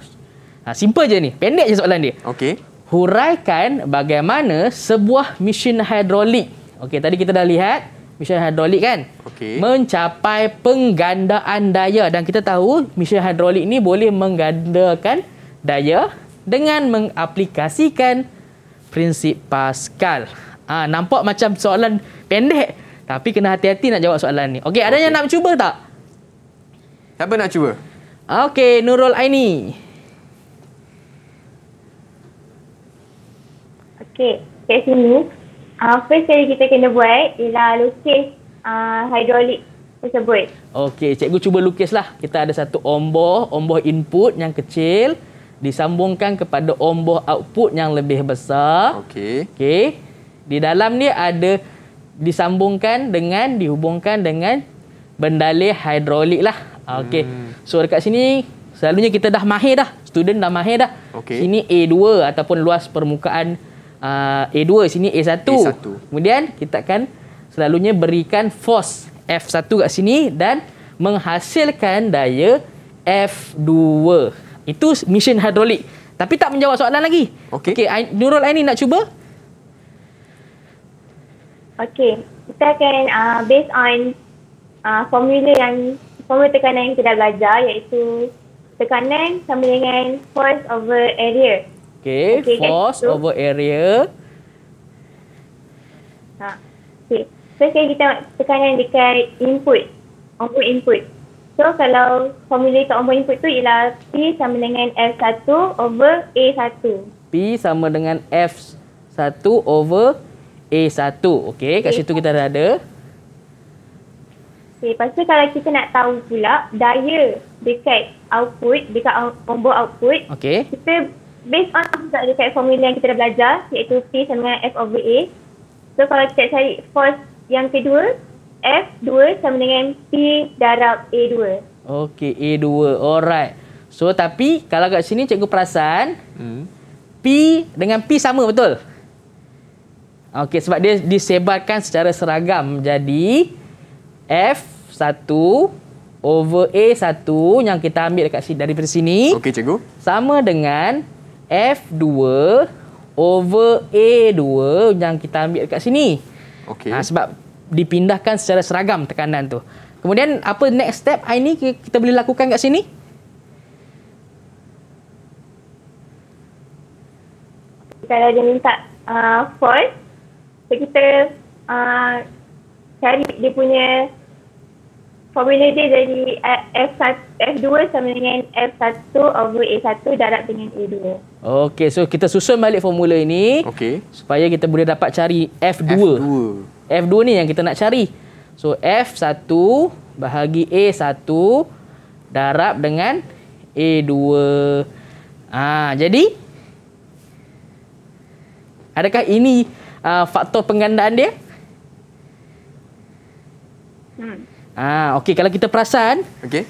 S2: Ha, simple je ni. Pendek je soalan dia. Okey. Huraikan bagaimana sebuah mesin hidrolik. Okey, tadi kita dah lihat mesin hidrolik kan? Okey. Mencapai penggandaan daya. Dan kita tahu mesin hidrolik ni boleh menggandakan daya dengan mengaplikasikan prinsip Pascal. Ha, nampak macam soalan pendek. Tapi kena hati-hati nak jawab soalan ni. Okey, ada yang nak cuba tak? Siapa nak cuba? Okey, Nurul Aini. Okay, kat sini uh, First
S6: yang kita kena buat Ialah lukis uh, ah, hidrolik tersebut
S2: Okay, cikgu cuba lah. Kita ada satu omboh Omboh input yang kecil Disambungkan kepada omboh output yang lebih besar Okay Okay Di dalam ni ada Disambungkan dengan Dihubungkan dengan Bendalih hidrolik lah ah, Okay hmm. So dekat sini Selalunya kita dah mahir dah Student dah mahir dah okay. Sini A2 Ataupun luas permukaan uh, ah, A2 sini A1. A1. Kemudian kita akan selalunya berikan force F1 kat sini dan menghasilkan daya F2. Itu mesin hidrolik. Tapi tak menjawab soalan lagi. Okey. Okay, Nurul Aini nak cuba?
S6: Okey. Kita akan uh, based on uh, formula yang formula tekanan yang kita dah belajar iaitu tekanan sama dengan force over area.
S2: Okay, okay force so, over area.
S6: Ha. Okay. So, sekarang kita tengok tekanan dekat input. Output input. So, kalau formula untuk output input tu ialah P sama dengan F1 over A1.
S2: P sama dengan F1 over A1. Okay, kat a situ kita dah ada.
S6: Okay, lepas tu kalau kita nak tahu pula daya dekat output, dekat output output. Okay. Kita based on juga dekat formula yang kita dah belajar iaitu P sama dengan F over A. So kalau kita cari force yang kedua, F2 sama dengan P darab A2.
S2: Okey, A2. Alright. So tapi kalau kat sini cikgu perasan, hmm. P dengan P sama betul? Okey, sebab dia disebarkan secara seragam. Jadi, F1 over A1 yang kita ambil dekat sini, daripada sini. Okey, cikgu. Sama dengan F2 over A2 yang kita ambil dekat sini. Okay. Ha, sebab dipindahkan secara seragam tekanan tu. Kemudian apa next step I ni kita boleh lakukan dekat sini?
S6: Kalau dia minta uh, force, so kita uh, cari dia punya formula dia jadi F1, F2 sama dengan F1 over A1 darab dengan A2.
S2: Okey, so kita susun balik formula ini okay. supaya kita boleh dapat cari F2. F2. F2 ni yang kita nak cari. So F1 bahagi A1 darab dengan A2. Ah, ha, jadi adakah ini uh, faktor penggandaan dia? Hmm. Ah, okey kalau kita perasan, okey.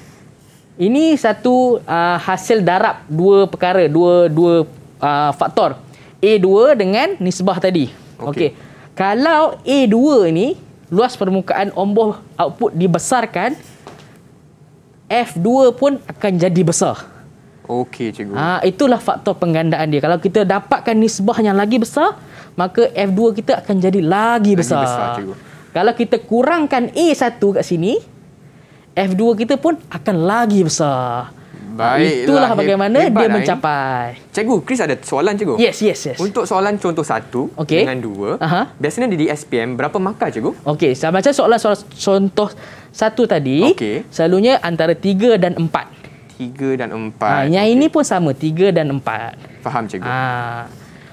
S2: Ini satu uh, hasil darab dua perkara, dua dua uh, faktor. A2 dengan nisbah tadi. Okey. Okay. Kalau A2 ni luas permukaan omboh output dibesarkan F2 pun akan jadi besar. Okey cikgu. Ah uh, itulah faktor penggandaan dia. Kalau kita dapatkan nisbah yang lagi besar, maka F2 kita akan jadi lagi besar. Lagi besar cikgu. Kalau kita kurangkan A1 kat sini, F2 kita pun akan lagi besar. Ah, Baik. Itulah bagaimana dia lah
S1: mencapai. Cikgu, Chris ada soalan cikgu? Yes, yes, yes. Untuk soalan contoh satu okay. dengan dua. uh biasanya di
S2: SPM berapa markah cikgu? Okey, sama macam soalan, soalan contoh satu tadi, okay. selalunya antara tiga dan empat. tiga dan empat. Ha, yang okay. ini pun sama, tiga dan empat. Faham cikgu. Ha.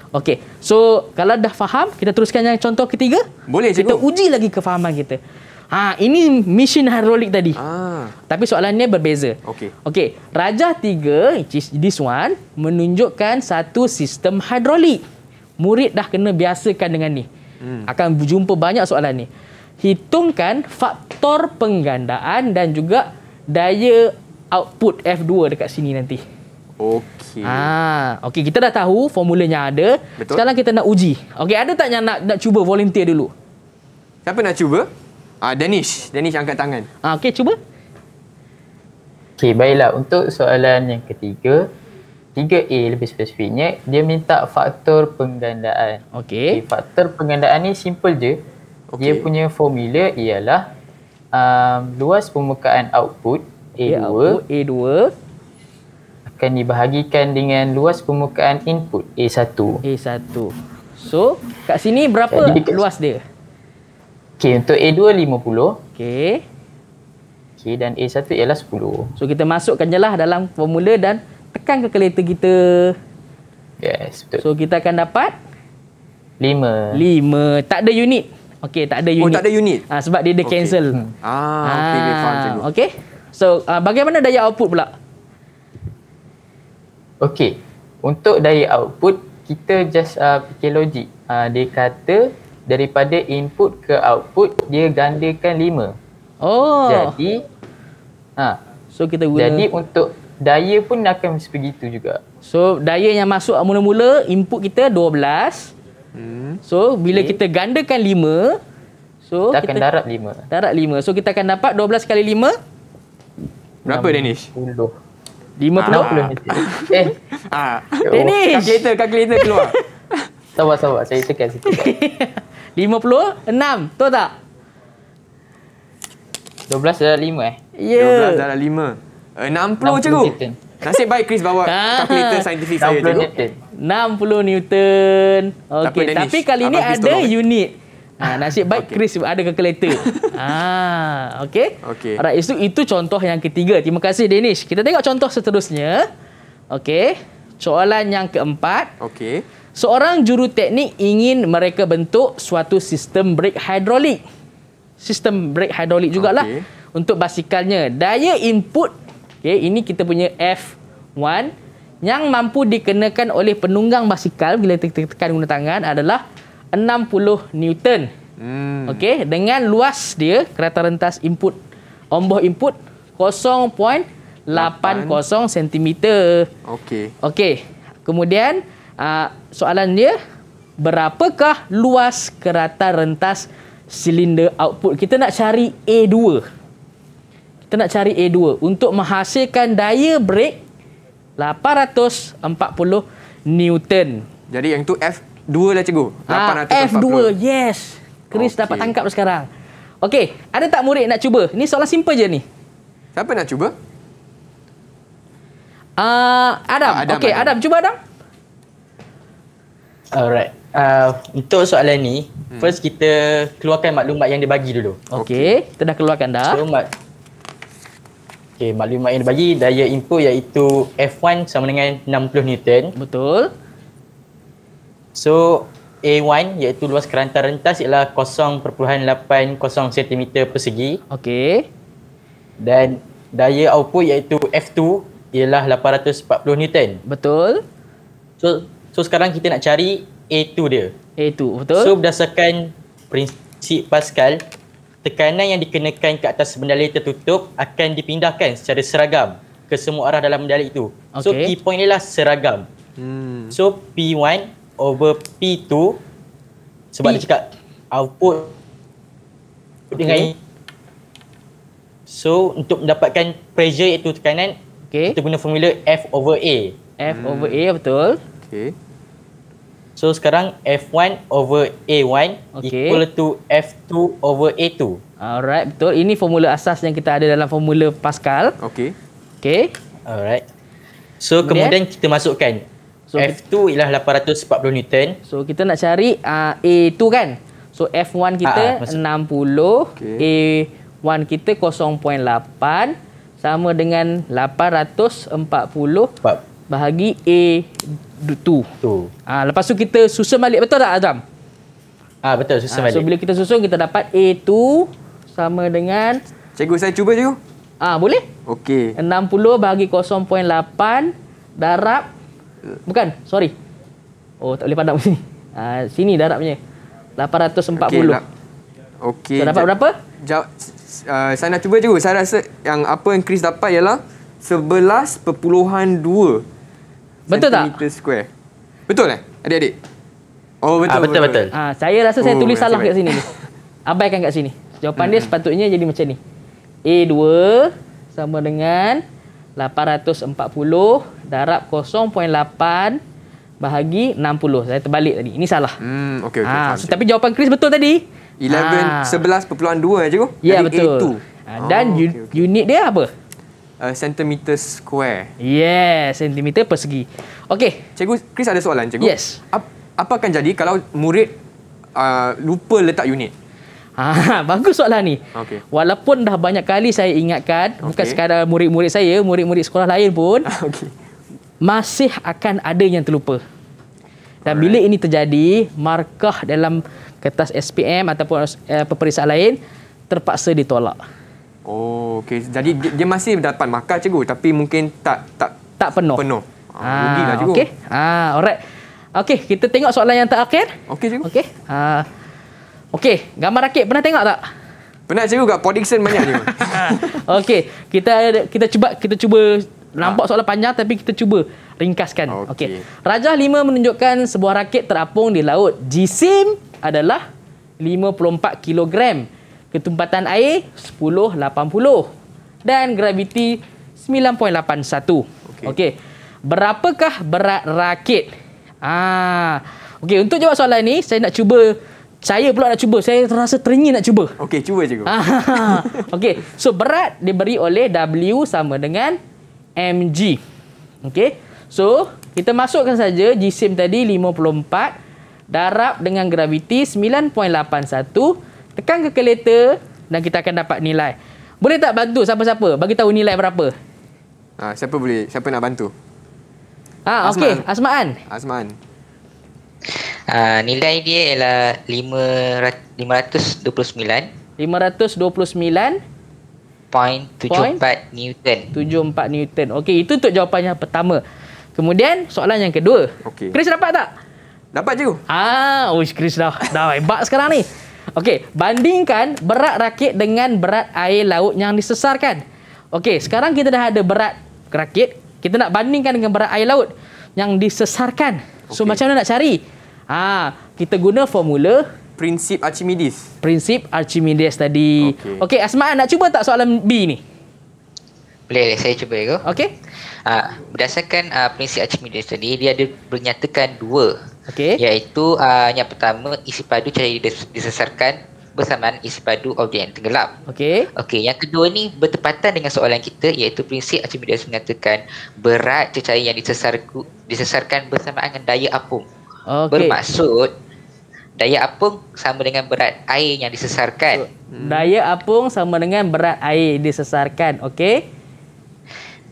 S2: Okey. So, kalau dah faham, kita teruskan yang contoh ketiga. Boleh, cikgu. Kita uji lagi kefahaman kita. Ha, ini mesin hidrolik tadi. Ah. Tapi soalannya berbeza. Okey. Okey. Rajah tiga, this one, menunjukkan satu sistem hidrolik. Murid dah kena biasakan dengan ni. Hmm. Akan berjumpa banyak soalan ni. Hitungkan faktor penggandaan dan juga daya output F2 dekat sini nanti. Okey. Ha, okey kita dah tahu formulanya ada. Betul. Sekarang kita nak uji. Okey, ada tak yang nak nak cuba volunteer dulu?
S1: Siapa nak cuba? Ah, uh, Danish. Danish angkat tangan. Ah, okey cuba.
S3: Okey, baiklah. Untuk soalan yang ketiga, 3A lebih spesifiknya, dia minta faktor penggandaan. Okey. Okay, faktor penggandaan ni simple je. Okay. Dia punya formula ialah um, luas permukaan output A2, A ya, output, A2 akan dibahagikan dengan luas permukaan input A1. A1. So, kat sini berapa Jadi, dekat luas dia?
S2: Okey, untuk A2 50. Okey. Okey, dan A1 ialah 10. So, kita masukkan je lah dalam formula dan tekan ke kalkulator kita. Yes, betul. So, kita akan dapat? 5. 5. Tak ada unit. Okey, tak ada oh, unit. Oh, tak ada unit? Ah, sebab dia dia okay. cancel. Hmm. Ah, okey. Ah, okey. Okay. So, uh, bagaimana daya output pula? Okey, untuk dari output, kita just uh, fikir logik. Uh, dia kata daripada
S3: input ke output, dia gandakan 5. Oh. Jadi,
S2: ha. Uh, so kita guna. Jadi untuk daya pun akan sebegitu juga. So daya yang masuk mula-mula input kita 12. Hmm. So bila okay. kita gandakan 5, so kita, kita akan darab 5. Darab 5. So kita akan dapat 12 kali 5
S1: berapa Danish? 10 lima puluh ah. Eh. Ah. Finish.
S2: Oh. Kereta, keluar. sabar, sabar. Saya tekan situ. 56. Tahu tak?
S1: 12 dah 5 eh. Ya. dua belas dah lima eh, enam puluh 60 cikgu. Nasib baik Chris bawa kalkulator saintifik saya. 60 Newton.
S2: 60 Newton. Okay. Tapi, kali ni ada
S1: unit. Ha,
S2: nasib baik okay. Chris ada calculator. ah, okay. Okey. Alright, itu itu contoh yang ketiga. Terima kasih Danish. Kita tengok contoh seterusnya. Okay. Soalan yang keempat. Okay. Seorang juru teknik ingin mereka bentuk suatu sistem brake hidrolik. Sistem brake hidrolik jugalah okay. untuk basikalnya. Daya input Okay. ini kita punya F1 yang mampu dikenakan oleh penunggang basikal bila kita tekan guna tangan adalah 60 Newton. Hmm. Okey, dengan luas dia kereta rentas input omboh input 0.80 cm. Okey. Okey. Kemudian uh, soalan dia berapakah luas kereta rentas silinder output? Kita nak cari A2. Kita nak cari A2 untuk menghasilkan daya brake 840
S1: Newton. Jadi yang tu F Dua lah cikgu. 840. Ah, F2.
S2: Yes. Chris okay. dapat tangkap sekarang. Okey, ada tak murid nak cuba? Ni soalan simple je ni. Siapa nak cuba? Uh, Adam. Ah, Adam. Okey, Adam. Adam cuba Adam.
S3: Alright. Uh, untuk soalan ni, hmm. first kita keluarkan maklumat yang dia bagi dulu. Okey, okay. kita dah keluarkan dah. So, mak okay, maklumat yang dibagi daya input iaitu F1 sama dengan 60 Newton. Betul. So A1 iaitu luas kerantan rentas ialah 0.80 cm persegi. Okey. Dan daya output iaitu F2 ialah 840 Newton. Betul. So so sekarang kita nak cari A2 dia. A2 betul. So berdasarkan prinsip Pascal, tekanan yang dikenakan ke atas mendali tertutup akan dipindahkan secara seragam ke semua arah dalam mendali itu. Okay. So key point ialah seragam. Hmm. So P1 over p tu sebab P. dia cakap output okay. dengan so untuk mendapatkan pressure iaitu tekanan okay. kita guna formula F over A F hmm. over A betul
S2: okay. so sekarang F1 over A1 okay. equal to F2 over A2 alright betul ini formula asas yang kita ada dalam formula Pascal okay, okay. alright so kemudian, kemudian kita masukkan So F2 ialah
S3: 840 Newton. So
S2: kita nak cari uh, ah, A2 kan. So F1 kita ha, ha, 60, okay. A1 kita 0.8 sama dengan 840 4. bahagi A2. Ah ha, lepas tu kita susun balik betul tak Azam? Ah ha, betul susun ha, balik. So bila kita susun kita dapat A2 sama dengan Cikgu saya cuba cikgu. Ah ha, boleh? Okey. 60 bahagi 0.8 darab Bukan, sorry. Oh, tak boleh pandang sini. Ha, sini darabnya. 840. Okey. La-
S1: okay. So, dapat ja- berapa? Ja- uh, ah, saya nak cuba juga. Saya rasa yang apa yang Chris dapat ialah 11.2 Betul tak? Meter square. Betul eh? Adik-adik. Oh, betul. Ah, betul, betul. Ah,
S2: ha, saya rasa oh, saya tulis salah kat sini. Abaikan kat sini. Jawapan hmm dia sepatutnya jadi macam ni. A2 sama dengan 840 darab 0.8 bahagi 60. Saya terbalik tadi. Ini salah. Hmm, okay, okay, ah, ha, so, tapi jawapan Chris betul tadi. 11, ha. 11.2
S1: eh tu. Ya, betul. Ha, dan oh, okay, okay. unit dia apa? Uh, centimeter square. Yes, centimeter persegi. Okey. Cikgu, Chris ada soalan cikgu. Yes. Apa akan jadi kalau murid uh, lupa letak unit?
S2: Ah, bagus soalan ni. Okay. Walaupun dah banyak kali saya ingatkan, okay. bukan sekadar murid-murid saya, murid-murid sekolah lain pun, okay. masih akan ada yang terlupa. Dan Alright. bila ini terjadi, markah dalam kertas SPM ataupun uh, peperiksaan lain terpaksa ditolak.
S1: Oh, okay. Jadi dia, dia masih dapat markah cikgu, tapi mungkin tak tak tak penuh. Penuh. Ah, ah, rugilah cikgu. Okay. Ah,
S2: alright. Okay, kita tengok soalan yang terakhir. Okay, cikgu. Okay. Ah, Okey, gambar rakit pernah tengok tak? Pernah cikgu kat prediction banyak ni. Okey, kita kita cuba kita cuba nampak ah. soalan panjang tapi kita cuba ringkaskan. Okey. Okay. Rajah 5 menunjukkan sebuah rakit terapung di laut. Jisim adalah 54 kg. Ketumpatan air 10.80 dan graviti 9.81. Okey. Okay. Berapakah berat rakit? Ah. Okey, untuk jawab soalan ni saya nak cuba saya pula nak cuba. Saya rasa teringin nak
S1: cuba. Okey, cuba cikgu.
S2: Ah, okey, so berat diberi oleh W sama dengan MG. Okey, so kita masukkan saja jisim tadi 54 darab dengan graviti 9.81 tekan ke kalkulator dan kita akan dapat nilai. Boleh tak bantu siapa-siapa? Bagi tahu nilai
S5: berapa? Ha, siapa boleh? Siapa nak bantu?
S2: Ah, okey. Asmaan.
S5: Asmaan. Asmaan. Ah, nilai dia ialah 529. 529.74
S2: Newton. 74 Newton. Okey, itu untuk jawapan yang pertama. Kemudian soalan yang kedua. Okay. Chris dapat tak? Dapat cikgu. Ah, oh Chris dah dah hebat sekarang ni. Okey, bandingkan berat rakit dengan berat air laut yang disesarkan. Okey, sekarang kita dah ada berat rakit, kita nak bandingkan dengan berat air laut yang disesarkan. So okay. macam mana nak cari? Ha, kita guna formula
S1: prinsip Archimedes.
S2: Prinsip Archimedes tadi. Okey, okay, Asmaan nak cuba tak soalan B ni?
S5: Boleh, boleh. saya cuba ego. Okey. Uh, berdasarkan uh, prinsip Archimedes tadi, dia ada menyatakan dua. Okey. Iaitu uh, yang pertama isi padu cahaya disesarkan bersamaan isi padu objek yang tenggelam. Okey. Okey, yang kedua ni bertepatan dengan soalan kita iaitu prinsip Archimedes mengatakan berat cahaya yang disesarku disesarkan bersamaan dengan daya apung. Okay. Bermaksud daya apung sama dengan berat air yang disesarkan. Daya apung sama dengan berat air disesarkan. Okey.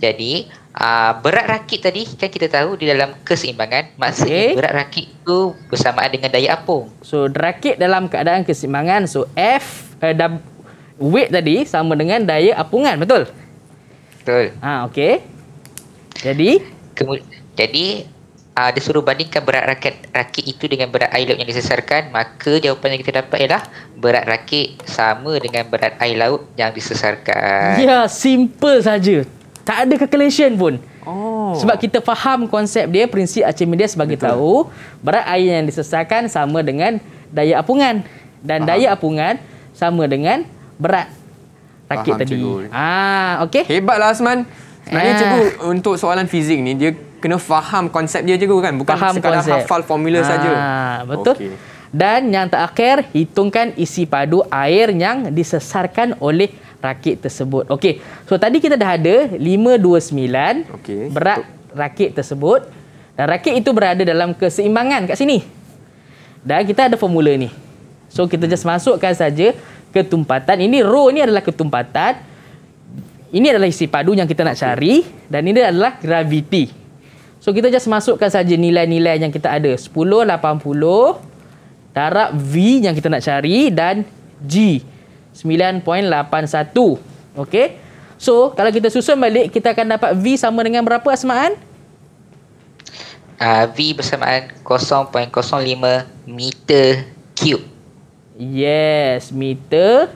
S5: Jadi, uh, berat rakit tadi kan kita tahu di dalam keseimbangan maksudnya okay. berat rakit itu bersamaan dengan daya apung. So, rakit dalam keadaan keseimbangan.
S2: So, F eh, weight tadi sama dengan daya apungan, betul?
S5: Betul. Ah, okey. Jadi, Kemud- jadi uh, dia suruh bandingkan berat rakit, rakit itu dengan berat air laut yang disesarkan maka jawapan yang kita dapat ialah berat rakit sama dengan berat air laut yang disesarkan
S2: ya simple saja tak ada calculation pun Oh. Sebab kita faham konsep dia, prinsip Archimedes bagi Betul. tahu berat air yang disesarkan sama dengan daya apungan dan faham. daya apungan sama dengan berat
S1: rakit faham, tadi. Ah, okey. Hebatlah Asman. Sebenarnya ah. cikgu untuk soalan fizik ni dia kena faham konsep dia juga kan bukan faham sekadar konsep. hafal formula ha, saja. betul. Okay.
S2: Dan yang terakhir hitungkan isi padu air yang disesarkan oleh rakit tersebut. Okey. So tadi kita dah ada 529 okay. berat rakit tersebut dan rakit itu berada dalam keseimbangan kat sini. Dan kita ada formula ni. So kita just masukkan saja ketumpatan. Ini rho ni adalah ketumpatan. Ini adalah isi padu yang kita nak cari okay. dan ini adalah graviti. So kita just masukkan saja nilai-nilai yang kita ada. 10, 80, darab V yang kita nak cari dan G. 9.81. Okay. So kalau kita susun balik, kita akan dapat V sama dengan berapa Asmaan?
S5: Uh, v bersamaan 0.05 meter cube. Yes,
S2: meter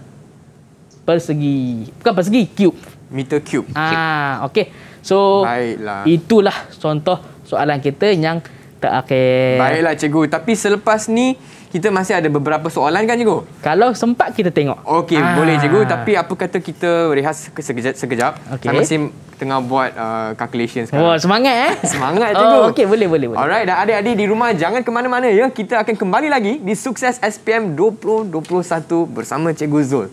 S2: persegi. Bukan persegi, cube. Meter cube. Ah, okey. So Baiklah. itulah contoh soalan kita yang tak terakhir.
S3: Baiklah
S1: cikgu, tapi selepas ni kita masih ada beberapa soalan kan cikgu? Kalau sempat kita tengok. Okey, ah. boleh cikgu, tapi apa kata kita rehat sekejap sekejap. Okay. Saya masih tengah buat uh, calculation sekarang. Wah, oh, semangat eh. semangat cikgu. Oh, okey, boleh boleh boleh. Alright, dah adik-adik di rumah jangan ke mana-mana ya. Kita akan kembali lagi di Sukses SPM 2021 bersama cikgu Zul.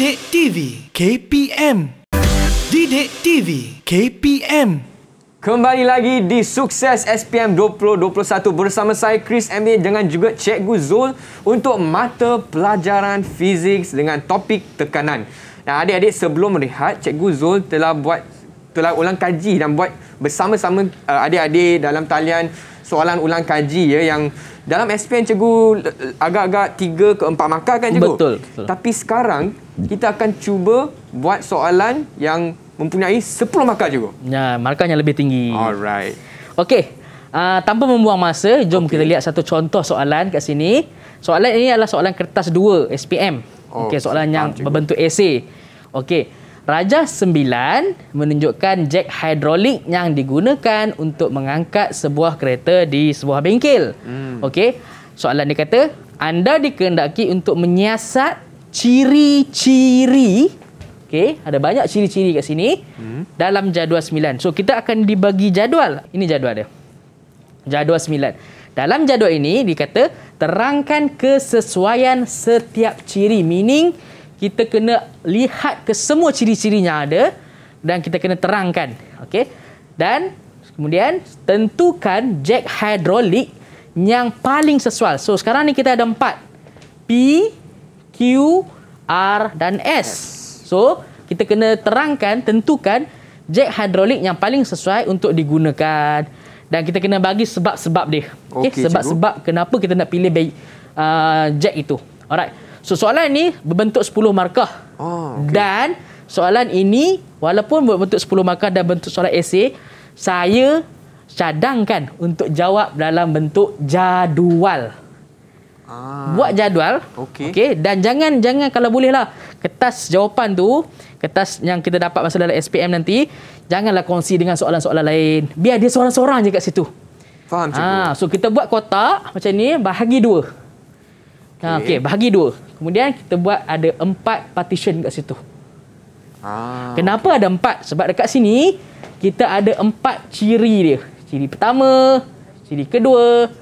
S1: Didik TV KPM Didik TV KPM Kembali lagi di Sukses SPM 2021 bersama saya Chris MB dengan juga Cikgu Zul untuk mata pelajaran fizik dengan topik tekanan. Nah, adik-adik sebelum melihat Cikgu Zul telah buat telah ulang kaji dan buat bersama-sama uh, adik-adik dalam talian soalan ulang kaji ya yang dalam SPM cikgu eh, agak-agak 3 ke 4 markah kan cikgu? Betul. Tapi sekarang kita akan cuba buat soalan yang mempunyai 10 markah cikgu.
S2: Ya, markah yang lebih tinggi. Alright. Okey. Uh, tanpa membuang masa, jom okay. kita lihat satu contoh soalan kat sini. Soalan ini adalah soalan kertas 2 SPM. Oh, Okey, soalan yang berbentuk esei. Okey. Raja 9 menunjukkan jack hidrolik yang digunakan untuk mengangkat sebuah kereta di sebuah bengkel. Hmm. Okey. Soalan dia kata, anda dikehendaki untuk menyiasat ciri-ciri Okay, ada banyak ciri-ciri kat sini hmm. dalam jadual 9. So, kita akan dibagi jadual. Ini jadual dia. Jadual 9. Dalam jadual ini, dikata terangkan kesesuaian setiap ciri. Meaning, kita kena lihat ke semua ciri-cirinya ada dan kita kena terangkan. Okey. Dan kemudian tentukan jack hidrolik yang paling sesuai. So sekarang ni kita ada empat. P, Q, R dan S. So kita kena terangkan, tentukan jack hidrolik yang paling sesuai untuk digunakan. Dan kita kena bagi sebab-sebab dia. Okey, okay, sebab-sebab kenapa kita nak pilih uh, jack itu. Alright. So soalan ni berbentuk 10 markah. Oh, ah, okay. Dan soalan ini walaupun berbentuk 10 markah dan bentuk soalan esei, saya cadangkan untuk jawab dalam bentuk jadual. Ah. Buat jadual. Okey. Okay? Dan jangan jangan kalau bolehlah kertas jawapan tu, kertas yang kita dapat masa dalam SPM nanti, janganlah kongsi dengan soalan-soalan lain. Biar dia seorang-seorang je kat situ. Faham cikgu. Ha, so kita buat kotak macam ni, bahagi dua. Okay. Ah, okay, bahagi dua. Kemudian kita buat ada empat partition kat situ. Ah, Kenapa okay. ada empat? Sebab dekat sini, kita ada empat ciri dia. Ciri pertama, ciri kedua,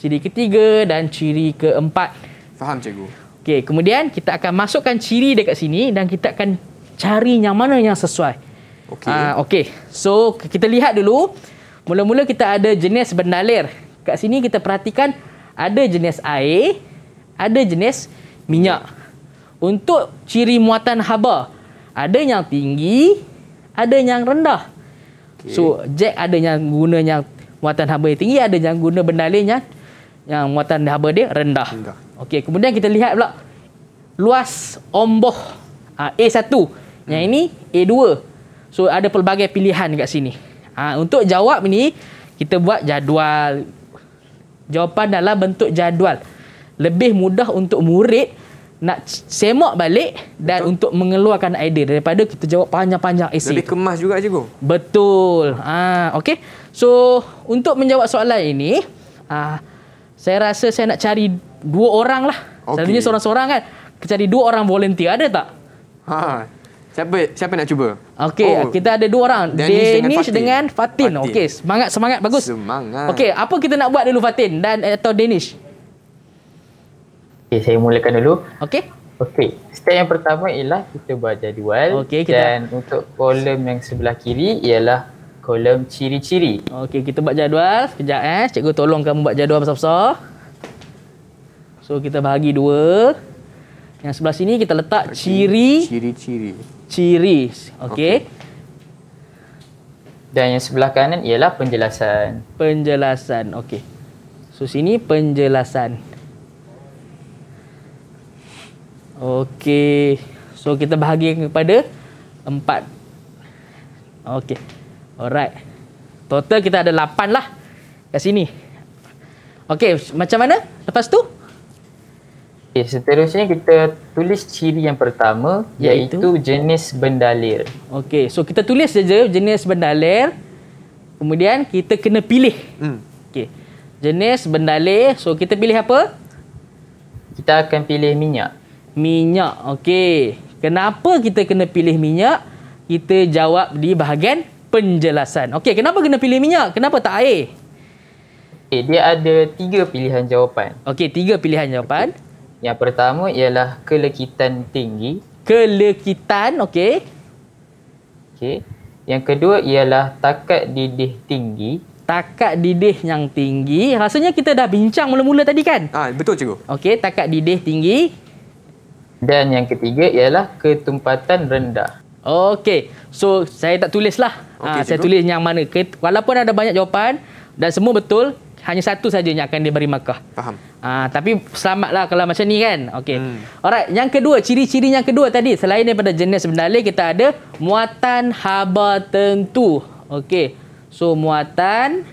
S2: ciri ketiga dan ciri keempat. Faham cikgu. Okay, kemudian kita akan masukkan ciri dekat sini dan kita akan cari yang mana yang sesuai. Okay. Ah, okay. So, kita lihat dulu. Mula-mula kita ada jenis bernalir. Kat sini kita perhatikan ada jenis air, ada jenis minyak. Untuk ciri muatan haba, ada yang tinggi, ada yang rendah. Okay. So, jack ada yang guna yang muatan haba yang tinggi, ada yang guna benda lain yang, yang muatan haba dia rendah. Okey, kemudian kita lihat pula luas omboh A1. Ah, hmm. Yang ini A2. So, ada pelbagai pilihan dekat sini. Ha, untuk jawab ni, kita buat jadual. Jawapan dalam bentuk jadual lebih mudah untuk murid nak semak balik dan Betul. untuk mengeluarkan idea daripada kita jawab panjang-panjang esei. Lebih
S1: kemas juga cikgu.
S2: Betul. Ah, ha, okay. So, untuk menjawab soalan ini, ah saya rasa saya nak cari dua orang lah. Okay. Selalunya seorang-seorang kan. Kita cari dua orang volunteer ada tak?
S1: Ha. Siapa siapa nak cuba? Okay, oh, kita
S2: ada dua orang. Danish dengan Fatin. Fatin. Fatin. Okey, semangat semangat bagus. Semangat. Okay, apa kita nak buat dulu Fatin dan atau Danish?
S3: Okey, saya mulakan dulu. Okey. Okey. Step
S2: yang pertama ialah kita buat jadual okay, kita... dan untuk kolom yang sebelah kiri ialah kolom ciri-ciri. Okey, kita buat jadual. Sekejap eh, cikgu tolong kamu buat jadual besar-besar. So kita bahagi dua. Yang sebelah sini kita letak ciri ciri-ciri. Ciri. Okey. Dan yang sebelah kanan ialah penjelasan. Penjelasan. Okey. So sini penjelasan. Okey. So kita bahagi kepada empat. Okey. Alright. Total kita ada lapan lah. Kat sini. Okey, macam mana? Lepas tu? Okey, seterusnya kita tulis ciri yang pertama iaitu, iaitu jenis bendalir. Okey, so kita tulis saja jenis bendalir. Kemudian kita kena pilih. Hmm. Okey. Jenis bendalir. So kita pilih apa? Kita akan pilih minyak minyak. Okey. Kenapa kita kena pilih minyak? Kita jawab di bahagian penjelasan. Okey, kenapa kena pilih minyak? Kenapa tak air? Okay, eh, dia ada tiga pilihan jawapan. Okey, tiga pilihan jawapan. Okay. Yang pertama ialah kelekitan tinggi. Kelekitan, okey. Okey. Yang kedua ialah takat didih tinggi. Takat didih yang tinggi. Rasanya kita dah bincang mula-mula tadi kan? Ah, betul cikgu. Okey, takat didih tinggi. Dan yang ketiga ialah ketumpatan rendah. Okey. So, saya tak tulislah. Okay, ha, saya tulis yang mana. Walaupun ada banyak jawapan dan semua betul, hanya satu saja yang akan diberi markah. Faham. Ha, tapi selamatlah kalau macam ni kan. Okey. Hmm. Alright. Yang kedua, ciri-ciri yang kedua tadi. Selain daripada jenis sebenarnya kita ada muatan haba tentu. Okey. So, muatan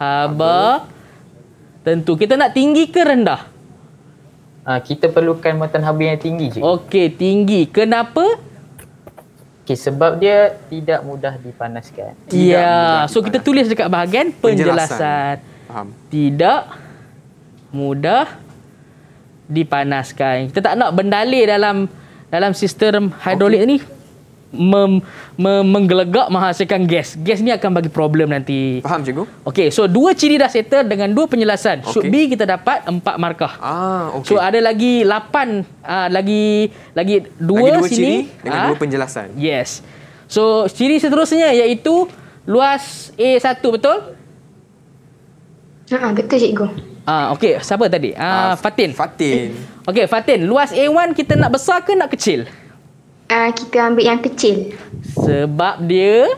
S2: haba, haba tentu. Kita nak tinggi ke rendah? uh, kita perlukan muatan haba yang tinggi je. Okey, tinggi. Kenapa? Okey, sebab dia tidak mudah dipanaskan. Ya, tidak ya, mudah dipanaskan. so kita tulis dekat bahagian penjelasan. penjelasan. Faham. Tidak mudah dipanaskan. Kita tak nak bendalir dalam dalam sistem hidrolik okay. ni mem, mem, menggelegak menghasilkan gas. Gas ni akan bagi problem nanti. Faham cikgu? Okey, so dua ciri dah settle dengan dua penjelasan. Okay. Should be kita dapat empat markah. Ah, okay. So ada lagi lapan, uh, lagi lagi dua, lagi dua sini. ciri dengan uh, dua penjelasan. Yes. So ciri seterusnya iaitu luas A1 betul? Ha, betul cikgu. Ah, uh, okey. Siapa tadi? Ah, uh, uh, Fatin. Fatin. Okey, Fatin, luas A1 kita nak besar ke nak kecil? uh, kita ambil yang kecil. Sebab dia?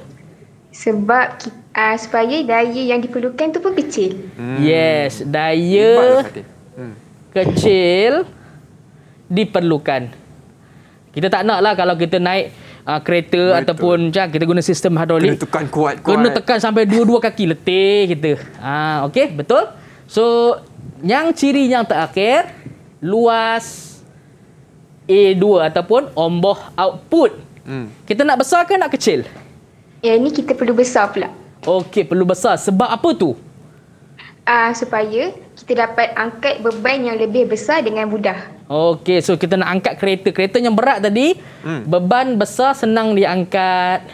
S4: Sebab kita, uh, supaya daya yang diperlukan tu pun kecil.
S2: Hmm. Yes, daya hmm. kecil diperlukan. Kita tak nak lah kalau kita naik uh, kereta Betul. ataupun macam kita guna sistem hidrolik. Kena
S1: tekan kuat-kuat. Kena tekan
S2: sampai dua-dua kaki letih kita. Uh, okay? Betul? So, yang ciri yang terakhir, luas. Luas. A2 ataupun omboh output. Hmm. Kita nak besar ke nak kecil? Ya, ni kita perlu besar pula. Okey, perlu besar. Sebab apa tu?
S4: Uh, supaya kita dapat angkat beban yang lebih besar dengan mudah.
S2: Okey, so kita nak angkat kereta. Kereta yang berat tadi, hmm. beban besar senang diangkat.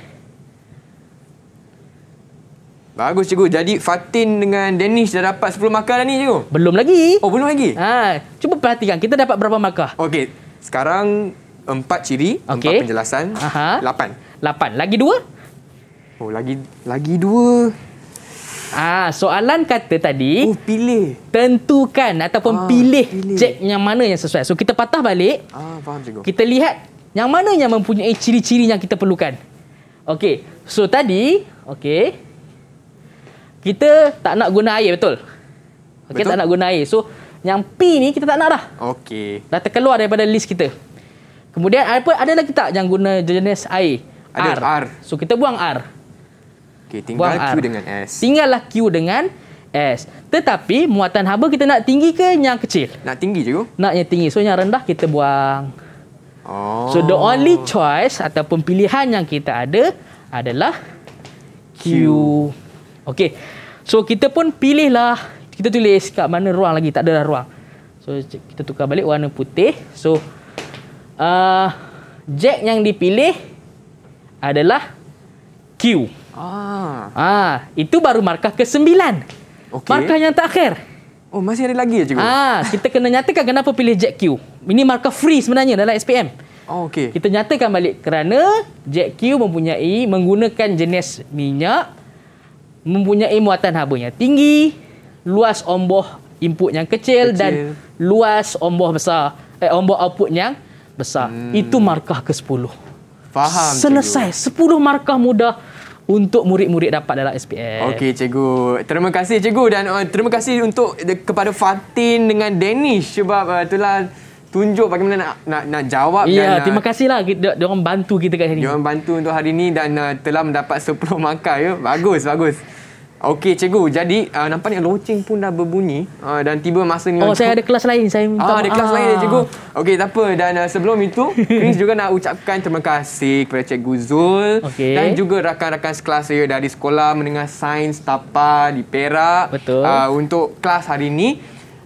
S1: Bagus cikgu. Jadi Fatin dengan Dennis dah dapat 10 markah dah ni cikgu? Belum lagi. Oh, belum lagi? Ha, cuba perhatikan. Kita dapat berapa markah? Okey, sekarang empat ciri, okay. empat penjelasan, Aha. lapan. Lapan. Lagi dua? Oh, lagi lagi dua. Ah, soalan kata tadi oh, pilih.
S2: Tentukan ataupun ah, pilih, pilih jack yang mana yang sesuai. So kita patah balik.
S1: Ah, faham cikgu. Kita
S2: lihat yang mana yang mempunyai ciri-ciri yang kita perlukan. Okey. So tadi, okey. Kita tak nak guna air betul? Kita tak nak guna air. So yang P ni kita tak nak dah. Okey. Dah terkeluar daripada list kita. Kemudian apa ada lagi tak yang guna jenis air? Ada R. R. So kita buang R. Okey, tinggal buang Q R. dengan S. Tinggallah Q dengan S. Tetapi muatan haba kita nak tinggi ke yang kecil? Nak tinggi je. Nak yang tinggi. So yang rendah kita buang. Oh. So the only choice ataupun pilihan yang kita ada adalah Q. Q. Okey. So kita pun pilihlah kita tulis kat mana ruang lagi tak ada dah ruang so kita tukar balik warna putih so uh, jack yang dipilih adalah Q ah ah itu baru markah ke sembilan. okay. markah yang terakhir oh masih ada lagi ya cikgu ah kita kena nyatakan kenapa pilih jack Q ini markah free sebenarnya dalam SPM Oh, okay. Kita nyatakan balik kerana Jet Q mempunyai menggunakan jenis minyak mempunyai muatan habanya tinggi luas omboh input yang kecil, kecil. dan luas omboh besar eh omboh output yang besar hmm. itu markah ke-10
S1: faham selesai
S2: cikgu. 10 markah mudah untuk
S1: murid-murid dapat dalam SPM. Okey cikgu. Terima kasih cikgu dan uh, terima kasih untuk de, kepada Fatin dengan Danish sebab uh, itulah tunjuk bagaimana nak nak, nak jawab ya, dan Ya, terima kasihlah kita orang bantu kita kat sini. Dia orang bantu untuk hari ini dan uh, telah mendapat 10 markah ya. Bagus, bagus. Okey cikgu, jadi uh, nampaknya loceng pun dah berbunyi uh, dan tiba masa ni Oh, cikgu. saya ada
S2: kelas lain. Saya ah, minta Ah, ada kelas ah. lain dah cikgu.
S1: Okey, tak apa. Dan uh, sebelum itu, Chris juga nak ucapkan terima kasih kepada cikgu Zul okay. dan juga rakan-rakan sekelas saya dari sekolah menengah Sains Tapa di Perak Betul. Uh, untuk kelas hari ini.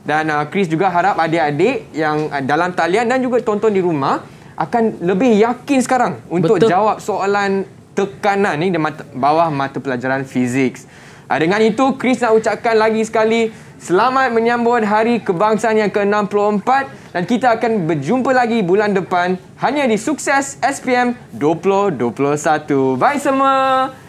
S1: Dan uh, Chris juga harap adik-adik yang uh, dalam talian dan juga tonton di rumah akan lebih yakin sekarang untuk Betul. jawab soalan tekanan ni di mata, bawah mata pelajaran fizik. Ah, dengan itu, Chris nak ucapkan lagi sekali selamat menyambut Hari Kebangsaan yang ke-64 dan kita akan berjumpa lagi bulan depan hanya di Sukses SPM 2021. Bye semua!